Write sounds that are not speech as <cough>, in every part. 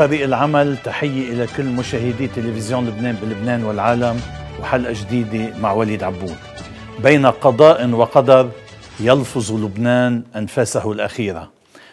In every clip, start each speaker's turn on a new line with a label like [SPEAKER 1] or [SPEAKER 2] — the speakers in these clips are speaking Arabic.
[SPEAKER 1] فريق العمل تحية إلى كل مشاهدي تلفزيون لبنان بلبنان والعالم وحلقة جديدة مع وليد عبود بين قضاء وقدر يلفظ لبنان أنفاسه الأخيرة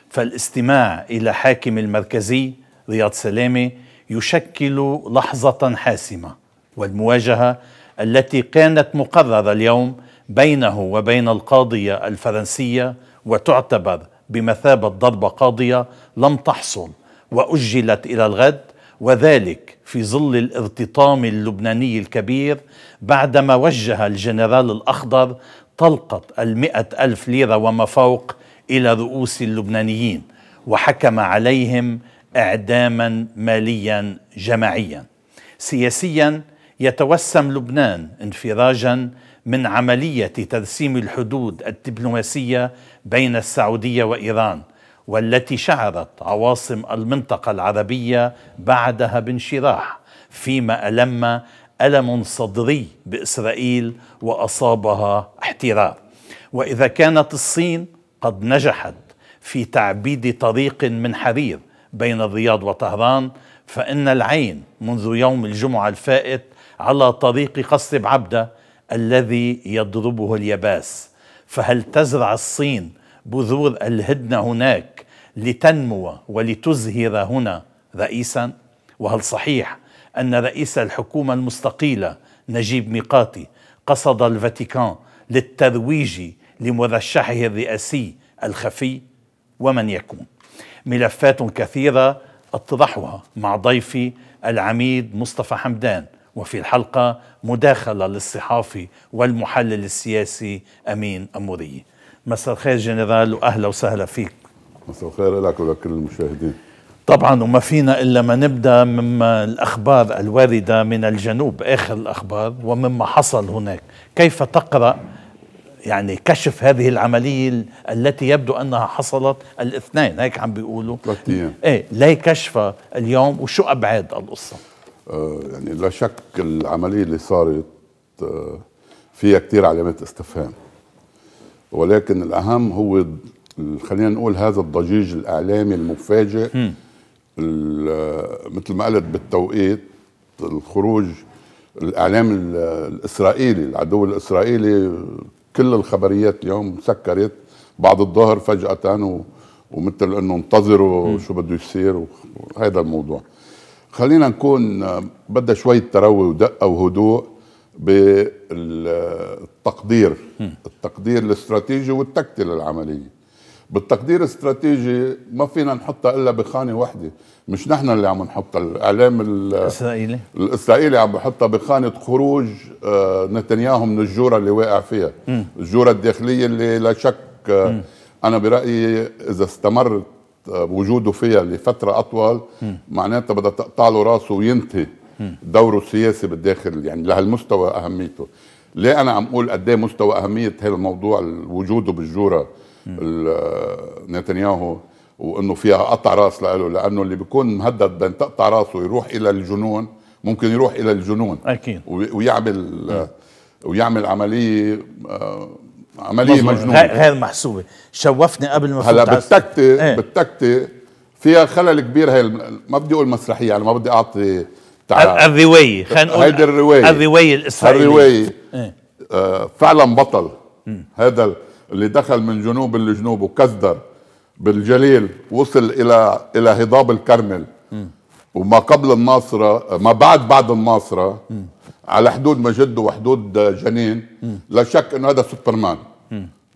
[SPEAKER 1] فالاستماع إلى حاكم المركزي رياض سلامة يشكل لحظة حاسمة والمواجهة التي كانت مقررة اليوم بينه وبين القاضية الفرنسية وتعتبر بمثابة ضربة قاضية لم تحصل واجلت الى الغد وذلك في ظل الارتطام اللبناني الكبير بعدما وجه الجنرال الأخضر طلقة المئة ألف ليرة وما فوق إلى رؤوس اللبنانيين وحكم عليهم إعداما ماليا جماعيا سياسيا يتوسم لبنان انفراجا من عملية ترسيم الحدود الدبلوماسية بين السعودية وإيران والتي شعرت عواصم المنطقة العربية بعدها بانشراح فيما ألم ألم صدري بإسرائيل وأصابها احترار وإذا كانت الصين قد نجحت في تعبيد طريق من حرير بين الرياض وطهران فإن العين منذ يوم الجمعة الفائت على طريق قصر عبدة الذي يضربه اليباس فهل تزرع الصين بذور الهدنة هناك لتنمو ولتزهر هنا رئيسا وهل صحيح أن رئيس الحكومة المستقيلة نجيب ميقاتي قصد الفاتيكان للترويج لمرشحه الرئاسي الخفي ومن يكون ملفات كثيرة أطرحها مع ضيفي العميد مصطفى حمدان وفي الحلقة مداخلة للصحافي والمحلل السياسي أمين أموري مساء الخير جنرال وأهلا وسهلا فيك
[SPEAKER 2] مساء الخير لك ولكل المشاهدين
[SPEAKER 1] طبعا وما فينا الا ما نبدا مما الاخبار الوارده من الجنوب اخر الاخبار ومما حصل هناك كيف تقرا يعني كشف هذه العمليه التي يبدو انها حصلت الاثنين هيك عم بيقولوا ثلاث ايام ايه ليه كشفها اليوم وشو ابعاد القصه
[SPEAKER 2] آه يعني لا شك العمليه اللي صارت آه فيها كثير علامات استفهام ولكن الاهم هو خلينا نقول هذا الضجيج الاعلامي المفاجئ مثل ما قلت بالتوقيت الخروج الاعلام الاسرائيلي العدو الاسرائيلي كل الخبريات اليوم سكرت بعد الظهر فجاه و ومثل انه انتظروا شو بده يصير وهذا الموضوع خلينا نكون بدها شويه تروي ودقه وهدوء بالتقدير التقدير الاستراتيجي والتكتل العمليه بالتقدير الاستراتيجي ما فينا نحطها الا بخانه واحده مش نحن اللي عم نحطها الاعلام الاسرائيلي الاسرائيلي عم بحطها بخانه خروج آه، نتنياهو من الجوره اللي واقع فيها م. الجوره الداخليه اللي لا شك آه، م. انا برايي اذا استمر آه، وجوده فيها لفتره اطول معناتها بدها تقطع له راسه وينتهي دوره السياسي بالداخل يعني لهالمستوى اهميته ليه انا عم اقول قد إيه مستوى اهميه هذا الموضوع وجوده بالجوره نتنياهو وانه فيها قطع راس له لانه اللي بيكون مهدد بين تقطع راسه ويروح الى الجنون ممكن يروح الى الجنون اكيد ويعمل ويعمل عمليه آه، عمليه مجنونه غير
[SPEAKER 1] محسوبه شوفني قبل ما هلا
[SPEAKER 2] بالتكتي ايه؟ بالتكتي فيها خلل كبير هي ما بدي اقول مسرحيه يعني ما بدي اعطي تعال الروايه خلينا نقول هيدي الروايه الروايه الاسرائيليه الروايه ايه؟ آه فعلا بطل هذا اللي دخل من جنوب الجنوب وكذر بالجليل وصل الى الى هضاب الكرمل م. وما قبل الناصره ما بعد بعد الناصره م. على حدود مجد وحدود جنين م. لا شك انه هذا سوبرمان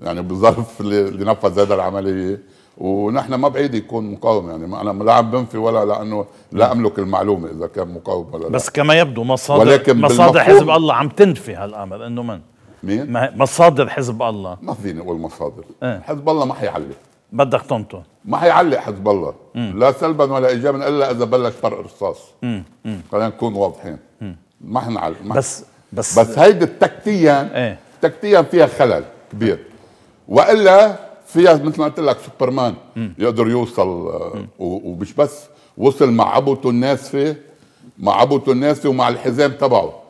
[SPEAKER 2] يعني بظرف اللي نفذ هذا العمليه ونحن ما بعيد يكون مقاوم يعني ما انا لا عم بنفي ولا لانه لا املك المعلومه اذا كان مقاوم ولا لا بس كما
[SPEAKER 1] يبدو مصادر ولكن مصادر حزب الله عم تنفي هالامر انه من
[SPEAKER 2] مين؟ مصادر حزب الله ما فيني اقول مصادر
[SPEAKER 1] اه؟ حزب الله ما حيعلق
[SPEAKER 2] بدك تنطق ما حيعلق حزب الله مم. لا سلبا ولا ايجابا الا اذا بلش فرق رصاص خلينا نكون واضحين مم. ما حنعلق بس بس بس هيدي تكتيا ايه؟ تكتيا فيها خلل كبير والا فيها مثل ما قلت لك سوبرمان مم. يقدر يوصل ومش بس وصل مع عبوته الناس فيه مع عبوته الناس ومع الحزام تبعه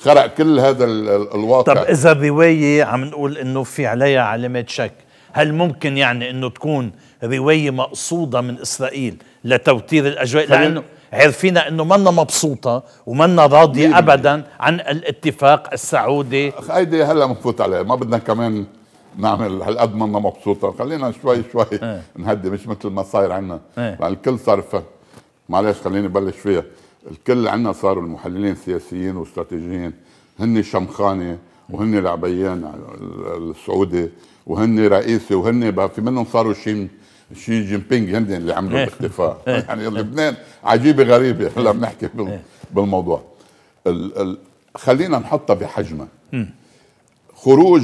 [SPEAKER 2] خرق كل هذا الواقع
[SPEAKER 1] طب اذا الروايه عم نقول انه في عليها علامات شك هل ممكن يعني انه تكون روايه مقصوده من اسرائيل لتوتير الاجواء لانه عارفين انه منا مبسوطه ومنا راضيه ابدا عن الاتفاق السعودي
[SPEAKER 2] هيدي هلا بنفوت عليها ما بدنا كمان نعمل هالقد منا مبسوطه خلينا شوي شوي اه. نهدي مش مثل ما صاير عنا اه. الكل صار معلش خليني بلش فيها الكل عندنا صاروا المحللين السياسيين والاستراتيجيين هن شمخانه وهن العبيان السعودي وهن رئيسي وهن في منهم صاروا شي شي جين بينج هن اللي عملوا الاختفاء إيه. إيه. <laughs> يعني لبنان عجيبه غريبه هلا إيه. بنحكي بالموضوع ال ال خلينا نحطها بحجمها خروج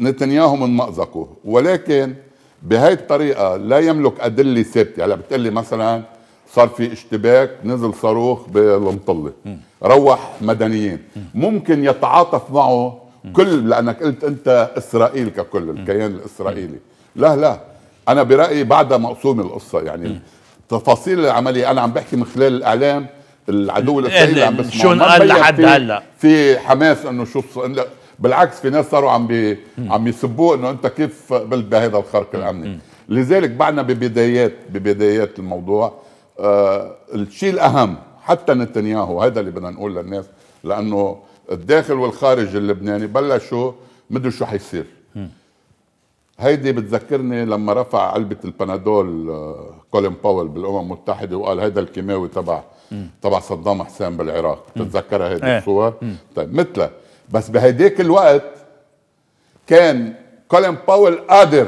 [SPEAKER 2] نتنياهو من مأزقه ولكن بهي الطريقه لا يملك ادله ثابته هلا بتقول لي مثلا صار في اشتباك نزل صاروخ بالمطلة روح مدنيين ممكن يتعاطف معه كل لأنك قلت أنت إسرائيل ككل الكيان الإسرائيلي لا لا أنا برأيي بعدها مقسومة القصة يعني تفاصيل العملية أنا عم بحكي من خلال الإعلام العدو إيه، الإسرائيلي إيه، عم بسمعه شو قال لحد هلا في حماس إنه شو بالعكس في ناس صاروا عم بي عم يسبوه إنه أنت كيف قبلت بهذا الخرق الأمني لذلك بعدنا ببدايات ببدايات الموضوع آه، الشيء الاهم حتى نتنياهو هذا اللي بدنا نقول للناس لانه الداخل والخارج اللبناني بلشوا مدري شو حيصير هيدي بتذكرني لما رفع علبة البنادول آه، كولين باول بالأمم المتحدة وقال هيدا الكيماوي تبع تبع صدام حسين بالعراق بتتذكرها هيدي ايه. الصور إيه. طيب مثله بس بهيديك الوقت كان كولين باول قادر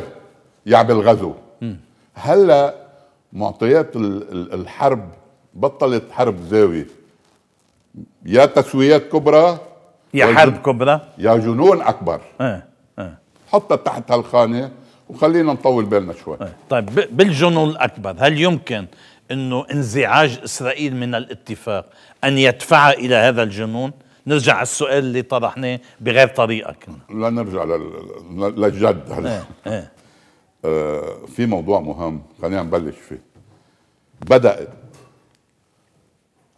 [SPEAKER 2] يعمل غزو إيه. هلا معطيات الحرب بطلت حرب زاوية يا تسويات كبرى
[SPEAKER 1] يا حرب كبرى يا جنون أكبر اه اه حطها تحت هالخانة وخلينا نطول بالنا شوي اه طيب بالجنون الأكبر هل يمكن أنه انزعاج إسرائيل من الاتفاق أن يدفع إلى هذا الجنون نرجع على السؤال اللي طرحناه بغير طريقة
[SPEAKER 2] كنا لا نرجع للجد هلا إيه، إيه. آه، في موضوع مهم خلينا نبلش فيه بدأت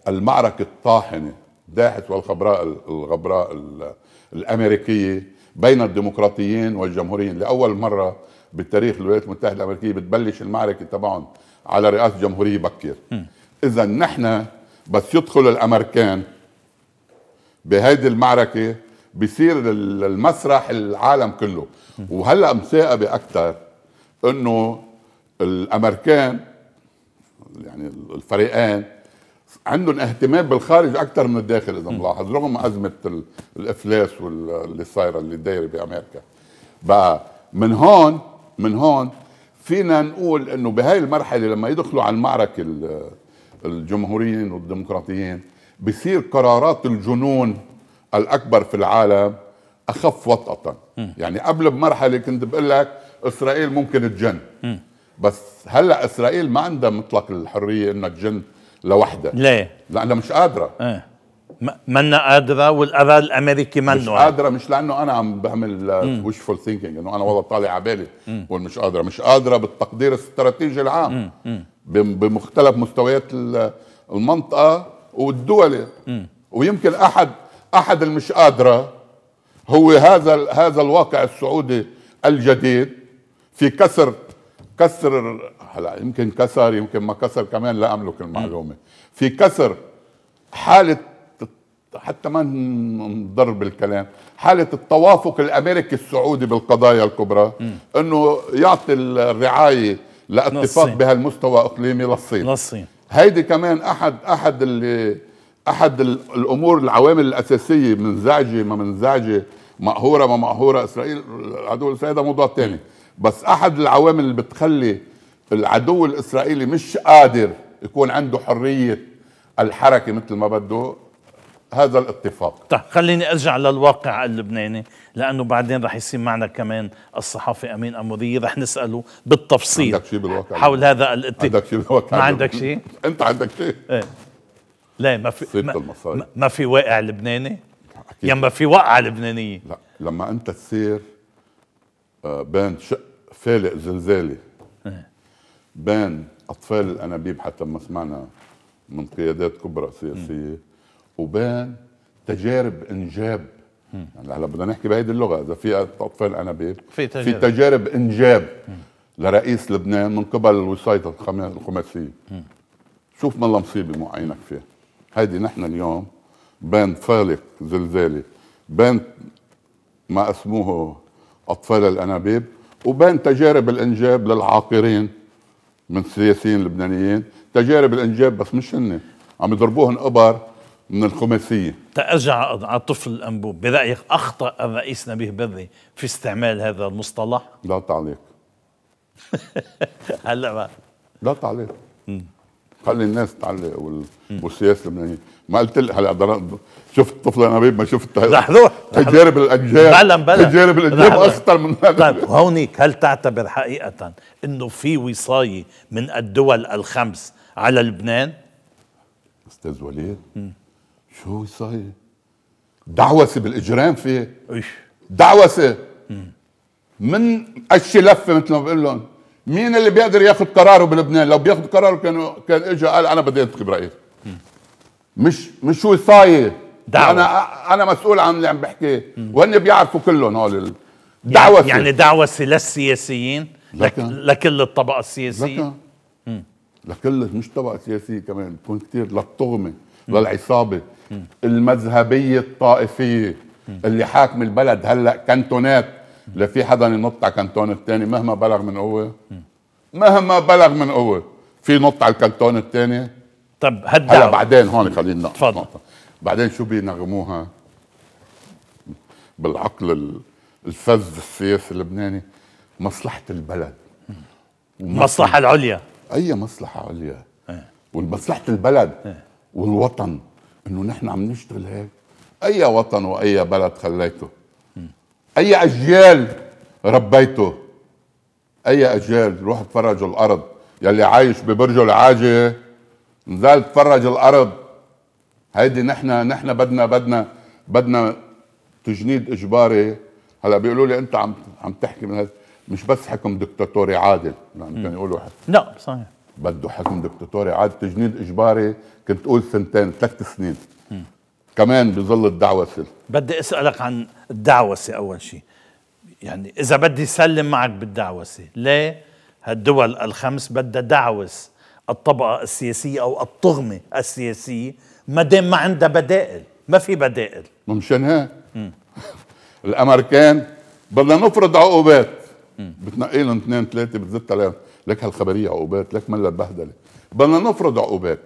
[SPEAKER 2] المعركة الطاحنة داحت والغبراء الغبراء الأمريكية بين الديمقراطيين والجمهوريين لأول مرة بتاريخ الولايات المتحدة الأمريكية بتبلش المعركة تبعهم على رئاسة جمهورية بكير إذا نحن بس يدخل الأمريكان بهيدي المعركة بصير المسرح العالم كله وهلا مثاقبة أكثر انه الامريكان يعني الفريقان عندهم اهتمام بالخارج اكثر من الداخل اذا ملاحظ رغم ازمه الافلاس واللي صايره اللي دايره بامريكا بقى من هون من هون فينا نقول انه بهاي المرحله لما يدخلوا على المعركه الجمهوريين والديمقراطيين بصير قرارات الجنون الاكبر في العالم اخف وطأة يعني قبل بمرحله كنت بقول لك اسرائيل ممكن تجن بس هلا اسرائيل ما عندها مطلق الحريه انها تجن لوحدها ليه؟
[SPEAKER 1] لانها مش قادره ايه منا قادرة والقرار الأمريكي منه مش يعني. قادرة
[SPEAKER 2] مش لأنه أنا عم بعمل فول آه، ثينكينج إنه أنا والله طالع على بالي بقول مش قادرة مش قادرة بالتقدير الاستراتيجي العام مم. بمختلف مستويات المنطقة والدول ويمكن أحد أحد المش قادرة هو هذا هذا الواقع السعودي الجديد في كسر كسر هلا يمكن كسر يمكن ما كسر كمان لا املك المعلومه في كسر حاله حتى ما نضر بالكلام حالة التوافق الأمريكي السعودي بالقضايا الكبرى م. أنه يعطي الرعاية لاتفاق بهالمستوى إقليمي للصين للصين هيدي كمان أحد أحد اللي أحد الأمور العوامل الأساسية منزعجة ما منزعجة مقهورة ما مقهورة إسرائيل عدو إسرائيل هذا موضوع ثاني بس احد العوامل اللي بتخلي العدو الاسرائيلي مش قادر يكون عنده حريه الحركه مثل ما بده هذا الاتفاق
[SPEAKER 1] طيب خليني ارجع للواقع اللبناني لانه بعدين رح يصير معنا كمان الصحفي امين اموري رح نساله بالتفصيل عندك شيء بالواقع حول هذا الاتفاق عندك شيء بالواقع ما عندك شيء انت عندك شيء ايه لا ما في ما, ما في واقع لبناني يا ما في وقعه لبنانيه
[SPEAKER 2] لا لما انت تصير بين فالق زلزالي إيه. بين اطفال الانابيب حتى ما سمعنا من قيادات كبرى سياسيه وبين تجارب انجاب يعني هلا بدنا نحكي بهيدي اللغه اذا في اطفال انابيب في تجارب, في تجارب انجاب لرئيس لبنان من قبل الوسايط الخماسيه شوف ما مصيبه مو عينك فيها هيدي نحن اليوم بين فالق زلزالي بين ما اسموه أطفال الأنابيب وبين تجارب الإنجاب للعاقرين من سياسيين لبنانيين تجارب الإنجاب بس مش هن عم يضربوهن أبر من الخماسية
[SPEAKER 1] تأجع طفل الأنبوب برأيك أخطأ الرئيس نبيه بري في استعمال هذا المصطلح؟ لا تعليق <laughs> هلا لا تعليق
[SPEAKER 2] خلي الناس تعلق وال... والسياسه اللبنانيه ما قلت لي هلا شفت طفل نبيب ما شفت لحظه تجارب الاجيال بلا بلا تجارب الاجيال اخطر
[SPEAKER 1] من هذا طيب هونيك هل تعتبر حقيقه انه في وصايه من الدول الخمس على لبنان؟ استاذ وليد شو وصايه؟ دعوسه بالاجرام فيه
[SPEAKER 2] دعوسه من قش لفه مثل ما بقول لهم مين اللي بيقدر ياخذ قراره بلبنان لو بياخذ قراره كان كان اجى قال انا بدي انتخب رئيس مش مش
[SPEAKER 1] وصايه
[SPEAKER 2] دعوة. انا انا مسؤول عن اللي عم بحكيه وهن بيعرفوا كلهم هول
[SPEAKER 1] دعوه يعني, يعني دعوه يعني للسياسيين لك لكل الطبقه السياسيه
[SPEAKER 2] لك لكل مش طبقه سياسيه كمان بكون كثير للطغمه للعصابه المذهبيه الطائفيه اللي حاكم البلد هلا كانتونات لا في حدا ينط على كانتون الثاني مهما بلغ من قوه مهما بلغ من قوه في نط على الكانتون الثاني طب هدا هلا بعدين هون خلينا تفضل بعدين شو بينغموها بالعقل الفذ السياسي اللبناني مصلحه البلد المصلحه العليا اي مصلحه عليا ايه. والمصلحه البلد ايه. والوطن انه نحن عم نشتغل هيك اي وطن واي بلد خليته اي اجيال ربيته اي اجيال روح اتفرج الارض يلي عايش ببرج العاجه نزال اتفرج الارض هيدي نحن نحن بدنا بدنا بدنا تجنيد اجباري هلا بيقولوا لي انت عم عم تحكي من هذا مش بس حكم دكتاتوري عادل يعني نعم، كانوا يقولوا لا صحيح بده حكم دكتاتوري عادل تجنيد اجباري كنت اقول سنتين ثلاث سنين م. كمان بظل الدعوه سنه
[SPEAKER 1] بدي اسالك عن الدعوسه اول شيء يعني اذا بدي سلم معك بالدعوسه ليه هالدول الخمس بدها دعوس الطبقه السياسيه او الطغمه السياسيه ما دام ما عندها بدائل ما في بدائل
[SPEAKER 2] مشان هيك <laughs> الامريكان بدنا نفرض عقوبات بتنقيلهم اثنين ثلاثه بتزت عليهم لك هالخبريه عقوبات لك ملا البهدلة بدنا نفرض عقوبات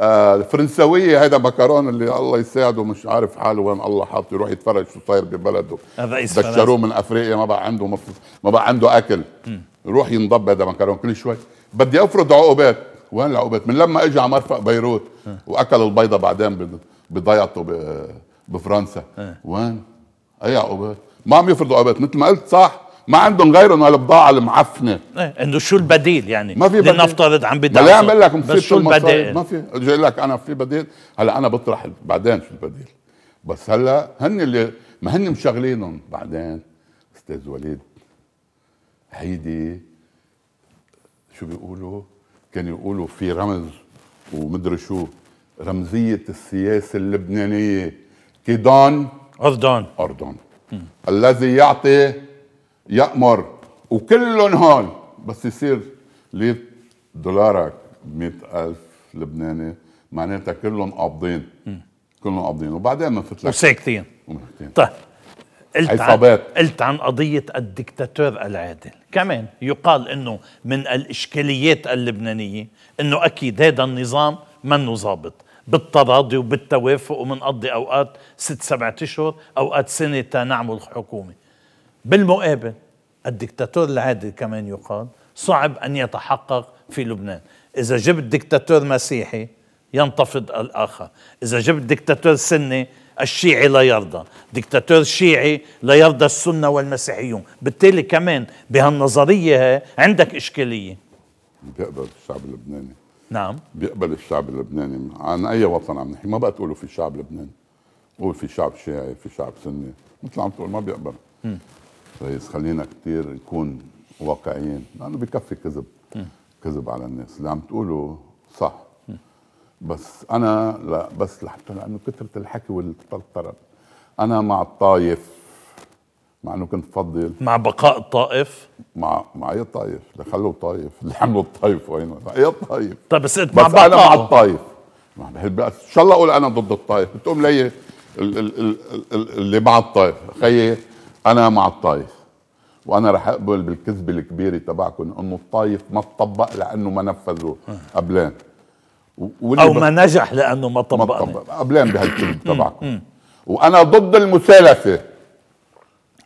[SPEAKER 2] الفرنساويه آه، هذا مكرون اللي الله يساعده مش عارف حاله وين الله حاطه يروح يتفرج شو صاير ببلده بشروه من افريقيا ما بقى عنده مف... ما بقى عنده اكل يروح ينضب هذا مكرون كل شوي بدي افرض عقوبات وين العقوبات من لما اجى على مرفق بيروت واكل البيضه بعدين بضيعته بفرنسا وين اي عقوبات ما عم يفرضوا عقوبات مثل ما قلت صح ما عندهم غير انه البضاعه المعفنه
[SPEAKER 1] ايه انه شو البديل يعني ما في بديل لنفترض عم بدعم ليه عم لك بس شو البديل ما في جاي لك انا في
[SPEAKER 2] بديل هلا انا بطرح بعدين شو البديل بس هلا هن اللي ما هن مشغلينهم بعدين استاذ وليد هيدي شو بيقولوا كانوا يقولوا في رمز ومدري شو رمزيه السياسه اللبنانيه كيدان اردن اردن الذي يعطي يأمر وكلهم هون بس يصير لي دولارك مئة ألف لبناني معناتها كلهم قابضين كلهم قابضين وبعدين ما فتلك وساكتين طيب
[SPEAKER 1] قلت عن قلت عن قضية الدكتاتور العادل كمان يقال انه من الاشكاليات اللبنانية انه اكيد هذا النظام منه ظابط بالتراضي وبالتوافق ومنقضي اوقات ست سبعة اشهر اوقات سنة تنعمل حكومة بالمقابل الدكتاتور العادل كمان يقال صعب أن يتحقق في لبنان إذا جبت دكتاتور مسيحي ينتفض الآخر إذا جبت دكتاتور سني الشيعي لا يرضى دكتاتور شيعي لا يرضى السنة والمسيحيون بالتالي كمان بهالنظرية عندك إشكالية
[SPEAKER 2] بيقبل الشعب اللبناني نعم بيقبل الشعب اللبناني عن أي وطن عم نحكي ما بقى تقولوا في شعب لبناني قول في شعب شيعي في شعب سني مثل عم تقول ما بيقبل ريس خلينا كتير نكون واقعيين لانه بكفي كذب كذب على الناس اللي عم تقوله صح بس انا لا بس لحتى لانه كثره الحكي والطرب انا مع الطايف مع انه كنت بفضل مع بقاء الطائف مع مع اي طائف اللي خلوا الطائف اللي حملوا الطائف وين اي طائف
[SPEAKER 1] طيب بس انت مع بس انا مع الطائف
[SPEAKER 2] ان شاء الله اقول انا ضد الطائف بتقوم لي اللي مع الطائف خيي انا مع الطائف وانا رح اقبل بالكذبه الكبيره تبعكم انه الطائف ما تطبق لانه ما نفذوا قبلان او ما نجح لانه ما طبق قبلان بهالكذب تبعكم وانا ضد المثالثه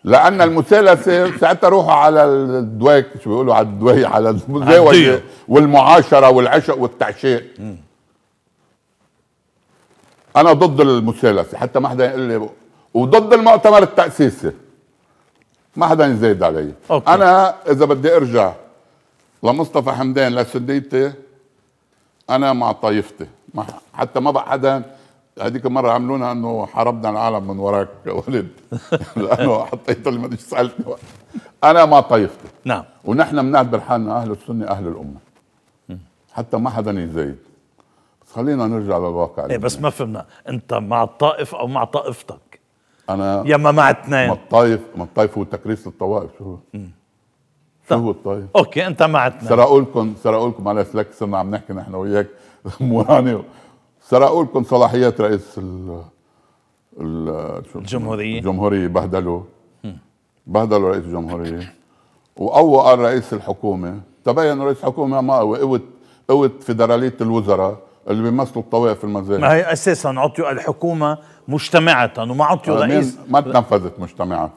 [SPEAKER 2] لان المثالثه ساعتها روحوا على الدواك شو بيقولوا على الدواي على المزاوجه والمعاشره والعشق والتعشيق انا ضد المثالثه حتى ما حدا يقول لي وضد المؤتمر التاسيسي ما حدا يزايد علي أوكي. انا اذا بدي ارجع لمصطفى حمدان لسديتي انا مع طائفتي حتى ما بقى حدا هذيك المرة عملونا انه حاربنا العالم من وراك ولد <laughs> لانه حطيت اللي ما ادري سالتني وقت. انا مع طائفتي نعم ونحن بنعتبر حالنا اهل السنه اهل الامه حتى ما حدا يزايد بس خلينا نرجع للواقع
[SPEAKER 1] ايه بس ما فهمنا انت مع الطائف او مع طائفتك انا يما مع اثنين ما
[SPEAKER 2] الطايف ما الطايف هو تكريس للطوائف شو هو؟
[SPEAKER 1] شو هو الطايف؟ اوكي انت مع اثنين صار اقول
[SPEAKER 2] لكم صار اقول لكم على سلك صرنا عم نحكي نحن وياك موراني صار اقول لكم صلاحيات رئيس ال الجمهورية الجمهورية بهدلوا بهدلوا رئيس الجمهورية وقوى رئيس الحكومة تبين رئيس الحكومة ما قوة قوة فيدرالية الوزراء اللي بيمثلوا الطوائف في المزايا ما هي
[SPEAKER 1] اساسا عطيوا الحكومه مجتمعه وما عطيوا رئيس ما
[SPEAKER 2] تنفذت مجتمعه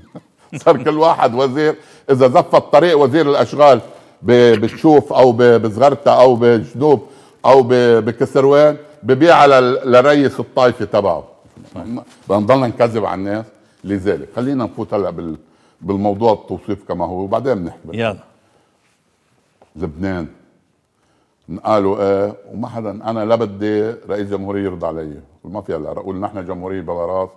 [SPEAKER 2] <laughs> صار كل واحد وزير اذا زف الطريق وزير الاشغال بتشوف او بزغرتا او بجنوب او بكسروان ببيع لرئيس الطائفه تبعه بنضلنا نكذب على الناس لذلك خلينا نفوت هلا بالموضوع التوصيف كما هو وبعدين بنحكي يلا لبنان قالوا ايه وما حدا انا لا بدي رئيس جمهوريه يرضى علي ما في هلا قلنا نحن جمهوريه راس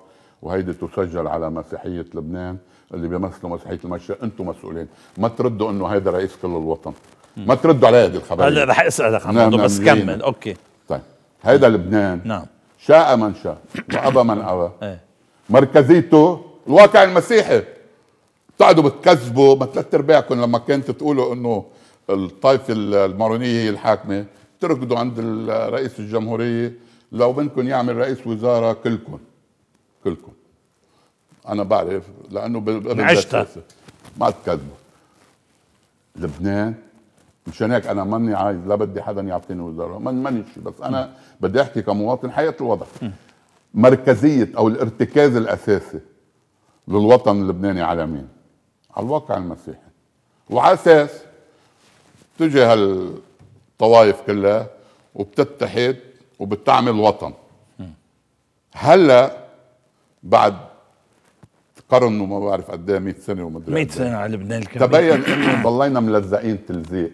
[SPEAKER 2] وهيدي تسجل على مسيحيه لبنان اللي بيمثلوا مسيحيه المشرق انتم مسؤولين ما تردوا انه هيدا رئيس كل الوطن ما تردوا على هذه الخبر هلا رح اسالك عن نعم، الموضوع بس نعم، كمل اوكي طيب هيدا لبنان نعم شاء من شاء وابى من ابى ايه. مركزيته الواقع المسيحي بتقعدوا بتكذبوا ما ثلاث ارباعكم لما كنت تقولوا انه الطائفه المارونيه هي الحاكمه تركضوا عند رئيس الجمهوريه لو منكم يعمل رئيس وزاره كلكم كلكم انا بعرف لانه قبل عشتها ما تكذبوا لبنان مشان هيك انا ماني عايز لا بدي حدا يعطيني وزاره من ماني شيء بس انا بدي احكي كمواطن حياه الوضع مركزيه او الارتكاز الاساسي للوطن اللبناني على مين؟ على الواقع المسيحي وعلى اساس بتجي هالطوائف كلها وبتتحد وبتعمل وطن هلا بعد قرن وما بعرف قد ايه 100 سنه وما ادري 100 إيه. سنه
[SPEAKER 1] على لبنان الكبير تبين انه <coughs>
[SPEAKER 2] ضلينا ملزقين تلزيق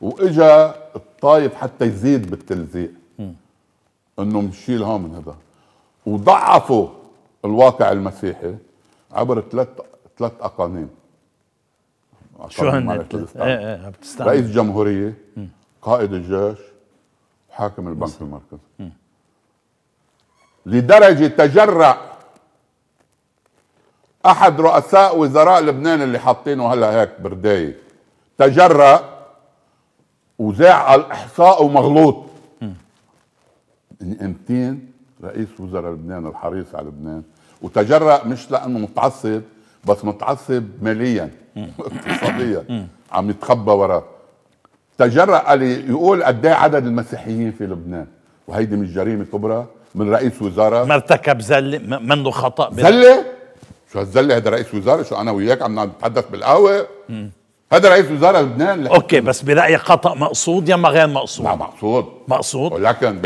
[SPEAKER 2] واجا الطايف حتى يزيد بالتلزيق انه مشيل هون من هذا وضعفوا الواقع المسيحي عبر ثلاث ثلاث اقانيم شو هن ايه ايه رئيس جمهوريه قائد الجيش حاكم البنك المركزي لدرجه تجرأ احد رؤساء وزراء لبنان اللي حاطينه هلا هيك بردايه تجرأ وزاع الاحصاء ومغلوط امتين رئيس وزراء لبنان الحريص على لبنان وتجرأ مش لانه متعصب بس متعصب ماليا اقتصاديا عم يتخبى وراء تجرأ يقول قد ايه عدد المسيحيين في لبنان وهيدي مش جريمه كبرى من رئيس وزاره
[SPEAKER 1] ما ارتكب زله منه خطا
[SPEAKER 2] زله شو هالزله هذا رئيس وزاره شو انا وياك عم نتحدث بالقهوه هذا رئيس وزراء لبنان اوكي بس برايك خطا مقصود يا غير مقصود؟ لا مقصود مقصود ولكن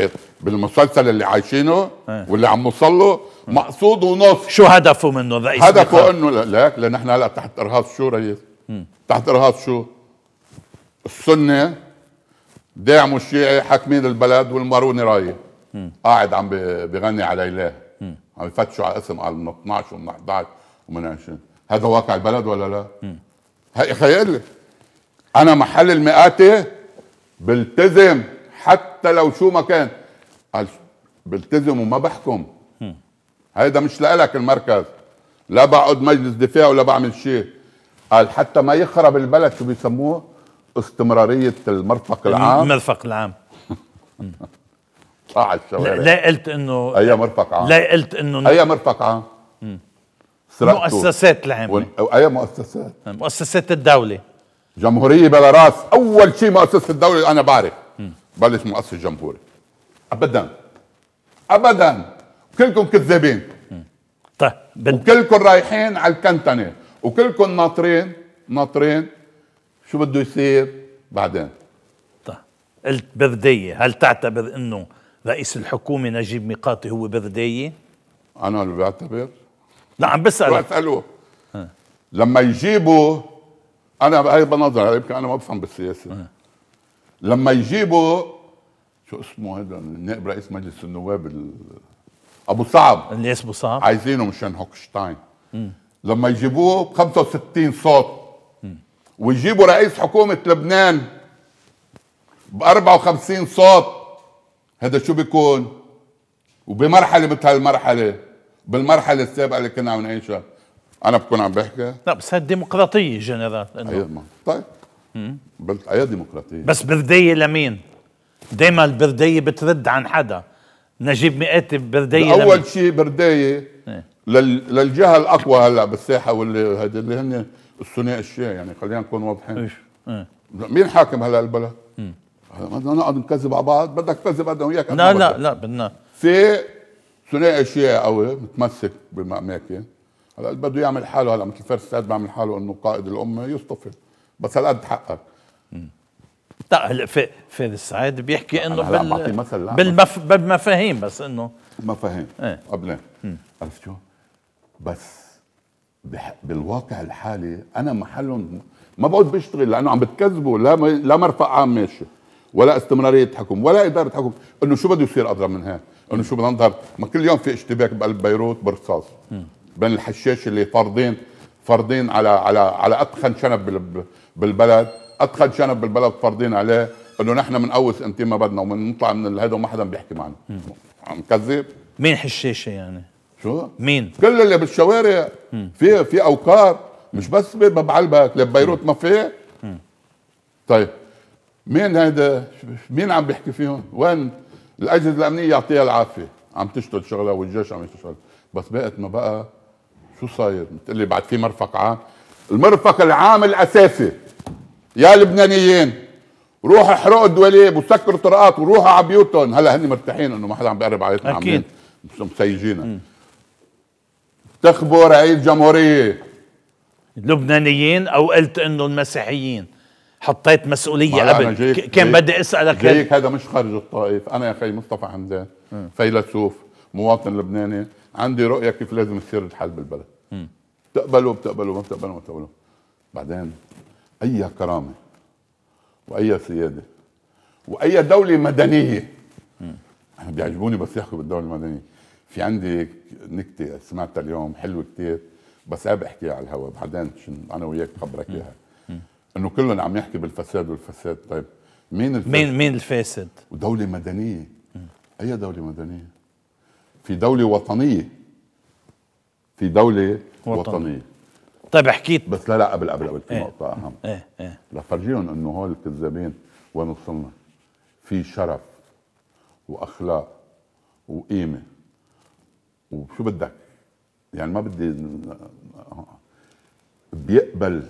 [SPEAKER 2] بالمسلسل اللي عايشينه إيه. واللي عم نوصل له مقصود ونص شو هدفه منه رئيس هدفه انه لا لان احنا هلا تحت ارهاص شو رئيس؟ تحت ارهاص شو؟ السنه داعموا الشيعي حاكمين البلد والماروني رايه قاعد عم بغني على اله عم يفتشوا على اسم على من 12 ومن 11 ومن 20 هذا واقع البلد ولا لا؟ خيال لي انا محل المئاتي بلتزم حتى لو شو ما كان بلتزم وما بحكم هيدا مش لك المركز لا بقعد مجلس دفاع ولا بعمل شيء قال حتى ما يخرب البلد شو بيسموه استمراريه المرفق العام
[SPEAKER 1] المرفق العام <laughs> قاع
[SPEAKER 2] الشوارع لا قلت انه اي مرفق عام لا قلت
[SPEAKER 1] انه اي مرفق عام مؤسسات
[SPEAKER 2] العامه اي مؤسسات مؤسسات الدوله جمهوريه بلا راس اول شيء مؤسسه الدوله انا بعرف بلش مؤسس جمهوري ابدا ابدا كلكم كذابين طيب وكلكم رايحين على الكنتنه وكلكم ناطرين ناطرين شو بده يصير
[SPEAKER 1] بعدين طيب قلت بذدية هل تعتبر انه رئيس الحكومة نجيب ميقاتي هو بذدية؟ انا اللي بعتبر لا عم بسأل
[SPEAKER 2] بسأله لما يجيبوا انا هاي بنظر يمكن انا ما بفهم بالسياسة لما يجيبوا شو اسمه هذا نائب رئيس مجلس النواب ال... ابو صعب اللي اسمه صعب عايزينه مشان هوكشتاين لما يجيبوه ب 65 صوت ويجيبوا رئيس حكومه لبنان ب 54 صوت هذا شو بيكون؟ وبمرحله مثل هالمرحله بالمرحله السابقه اللي كنا عم نعيشها انا بكون عم بحكي
[SPEAKER 1] لا بس هي ديمقراطيه جنرال أيوة، طيب
[SPEAKER 2] بل... اي أيوة، ديمقراطيه بس
[SPEAKER 1] برديه لمين؟ دايما البرديه بترد عن حدا نجيب مئات برديه اول شيء بردايه
[SPEAKER 2] لل... للجهه الاقوى هلا بالساحه واللي هدي اللي هن الثنائي الشيعي يعني خلينا نكون واضحين ايش إيه. مين حاكم هلا البلد؟ بدنا نقعد نكذب على بعض بدك تكذب انا وياك لا لا لا بدنا في ثنائي شيعي قوي متمسك بالاماكن هلا بده يعمل حاله هلا مثل فارس السعد بيعمل حاله انه قائد الامه يصطفل بس هلا حقك
[SPEAKER 1] هلا فادي السعيد بيحكي انه بال بالمف... بالمفاهيم بس انه مفاهيم ايه قبلين عرفت شو؟ بس
[SPEAKER 2] بح... بالواقع الحالي انا محلهم ما بقعد بشتغل لانه عم بتكذبوا لا م... لا مرفق عام ماشي ولا استمراريه حكم ولا اداره حكم انه شو بده يصير اضرب من هيك انه شو بدنا نظهر ما كل يوم في اشتباك بقلب بيروت برصاص بين الحشاش اللي فارضين فارضين على على على اتخن شنب بالبلد ادخل شنب بالبلد فارضين عليه انه نحن بنقوس انت ما بدنا وبنطلع من هذا وما حدا بيحكي معنا عم كذب
[SPEAKER 1] مين حشاشه يعني؟ شو؟ مين؟
[SPEAKER 2] كل اللي بالشوارع في في اوقات مش بس ببعلبك ببيروت ما في طيب مين هيدا مين عم بيحكي فيهم؟ وين الاجهزه الامنيه يعطيها العافيه عم تشتغل شغله والجيش عم يشتغل بس بقت ما بقى شو صاير؟ بتقول لي بعد في مرفق عام المرفق العام الاساسي يا لبنانيين روحوا احرقوا الدواليب وسكروا الطرقات وروحوا على بيوتهم هلا هن مرتاحين انه ما حدا
[SPEAKER 1] عم بيقرب عليهم اكيد
[SPEAKER 2] مسيجينا
[SPEAKER 1] انتخبوا عيد جمهوريه لبنانيين او قلت انه المسيحيين حطيت مسؤوليه قبل كان بدي اسالك هيك هذا مش خارج الطائف انا يا اخي مصطفى حمدان
[SPEAKER 2] فيلسوف مواطن لبناني عندي رؤيه كيف لازم يصير الحل بالبلد م. بتقبلوا بتقبلوا ما بتقبلوا ما بتقبلوا بعدين أي كرامة وأي سيادة وأي دولة مدنية أنا بيعجبوني بس يحكوا بالدولة المدنية في عندي نكتة سمعتها اليوم حلوة كثير بس ابي احكيها على الهواء بعدين أنا وياك خبرك إياها إنه كلهم عم يحكي بالفساد والفساد طيب مين الفاسد؟ مين مين الفاسد؟ ودولة مدنية أي دولة مدنية؟ في دولة وطنية في دولة وطنية, وطنية. طيب حكيت بس لا لا قبل قبل قبل في إيه. نقطة أهم ايه ايه لفرجيهم إنه هول الكذابين وين وصلنا في شرف وأخلاق وقيمة وشو بدك يعني ما بدي بيقبل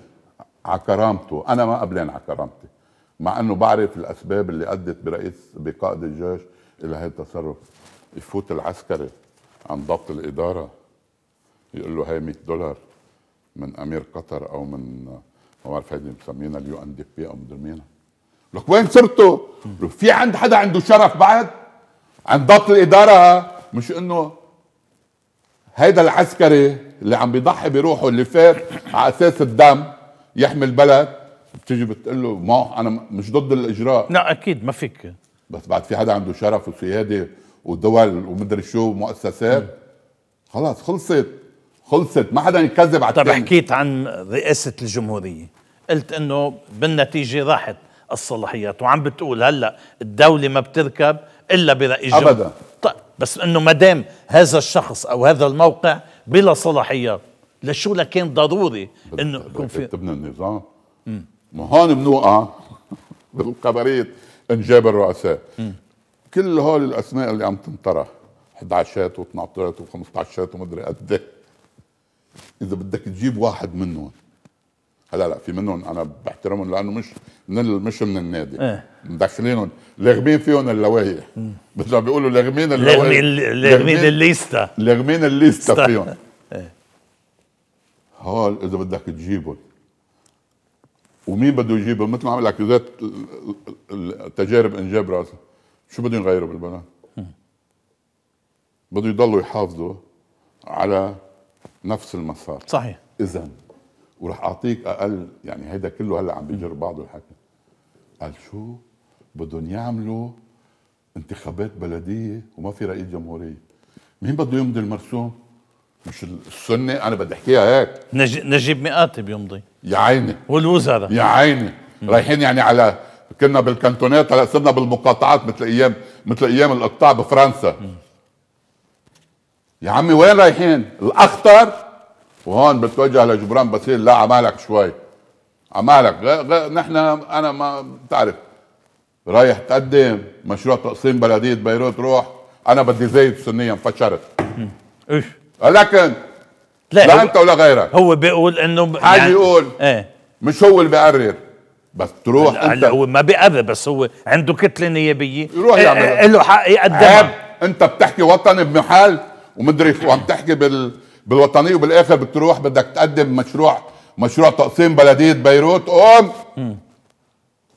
[SPEAKER 2] على كرامته أنا ما قبلان على كرامتي مع انه بعرف الاسباب اللي ادت برئيس بقائد الجيش الى هذا التصرف يفوت العسكري عن ضبط الاداره يقول له هاي 100 دولار من امير قطر او من ما بعرف هيدي مسمينا اليو ان دي بي او مدري مين لك وين صرتوا؟ في عند حدا عنده شرف بعد؟ عند ضبط الاداره مش انه هيدا العسكري اللي عم بيضحي بروحه اللي فات على اساس الدم يحمي البلد بتيجي بتقول له ما انا مش ضد الاجراء
[SPEAKER 1] لا اكيد ما فيك
[SPEAKER 2] بس بعد في حدا عنده شرف وسياده ودول ومدري شو ومؤسسات خلاص خلصت خلصت ما حدا
[SPEAKER 1] يكذب على طب التاني. حكيت عن رئاسه الجمهوريه قلت انه بالنتيجه راحت الصلاحيات وعم بتقول هلا الدوله ما بتركب الا براي الجمهور ابدا طيب بس انه ما دام هذا الشخص او هذا الموقع بلا صلاحيات لشو لكان ضروري انه يكون في
[SPEAKER 2] تبنى النظام ما هون بنوقع <laughs> بالقبرية انجاب الرؤساء كل هول الاسماء اللي عم تنطرح 11 و12 و15 ومدري قد ايه اذا بدك تجيب واحد منهم هلا لا في منهم انا بحترمهم لانه مش من مش من النادي ايه مدخلينهم لاغمين فيهم اللوايح مثل ما بيقولوا لاغمين اللوايح
[SPEAKER 1] الليستا
[SPEAKER 2] لاغمين الليستا فيهم ايه هول اذا بدك تجيبهم ومين بده يجيبهم مثل ما عمل لك ذات تجارب انجاب راسه شو بدهم يغيروا بالبنات؟ بده يضلوا يحافظوا على نفس المسار صحيح اذا وراح اعطيك اقل يعني هيدا كله هلا عم بيجر بعضه الحكي قال شو بدهم يعملوا انتخابات بلديه وما في رئيس جمهوريه مين بده يمضي المرسوم مش السنه انا بدي احكيها هيك نج... نجيب مئاتي بيمضي يا عيني والوزراء يا عيني مم. رايحين يعني على كنا بالكنتونات هلا صرنا بالمقاطعات مثل ايام مثل ايام الاقطاع بفرنسا مم. يا عمي وين رايحين الاخطر وهون بتوجه لجبران بصير لا عمالك شوي عمالك غير غير نحن انا ما بتعرف رايح تقدم مشروع تقسيم بلديه بيروت روح انا بدي زيت سنيا فشرت ايش لكن لا, لا انت ولا غيرك
[SPEAKER 1] هو بيقول انه حاجه يعني يقول ايه مش هو اللي بيقرر بس تروح لا انت لا هو ما بيقرر بس هو عنده كتله نيابيه يروح إيه، يعمل إيه، له حق يقدمها
[SPEAKER 2] انت بتحكي وطني بمحل ومدري وعم تحكي بال بالوطنيه وبالاخر بتروح بدك تقدم مشروع مشروع تقسيم بلديه بيروت قوم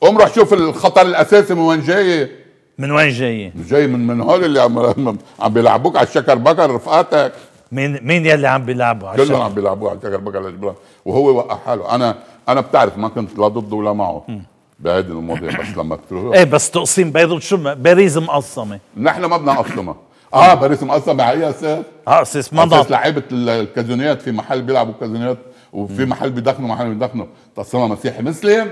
[SPEAKER 2] قوم روح شوف الخطر الاساسي من وين جاي من وين جاي؟ جاي من من هول اللي عم <laughs> عم بيلعبوك على الشكر بكر رفقاتك مين مين يلي عم بيلعبوا على كلهم عم بيلعبوا على الشكر بكر لجبران وهو وقع حاله انا انا بتعرف ما كنت لا ضده ولا معه م. بهيدي المواضيع بس لما <laughs> تروح ايه
[SPEAKER 1] بس تقسيم بيروت شو باريس مقسمه
[SPEAKER 2] نحن ما بدنا نقسمها آه،, اه باريس على اي اساس؟ اه سيس اساس لعيبه الكازونيات في محل بيلعبوا كازونيات وفي محل بيدخنوا محل بيدخنوا تقسمها مسيحي مسلم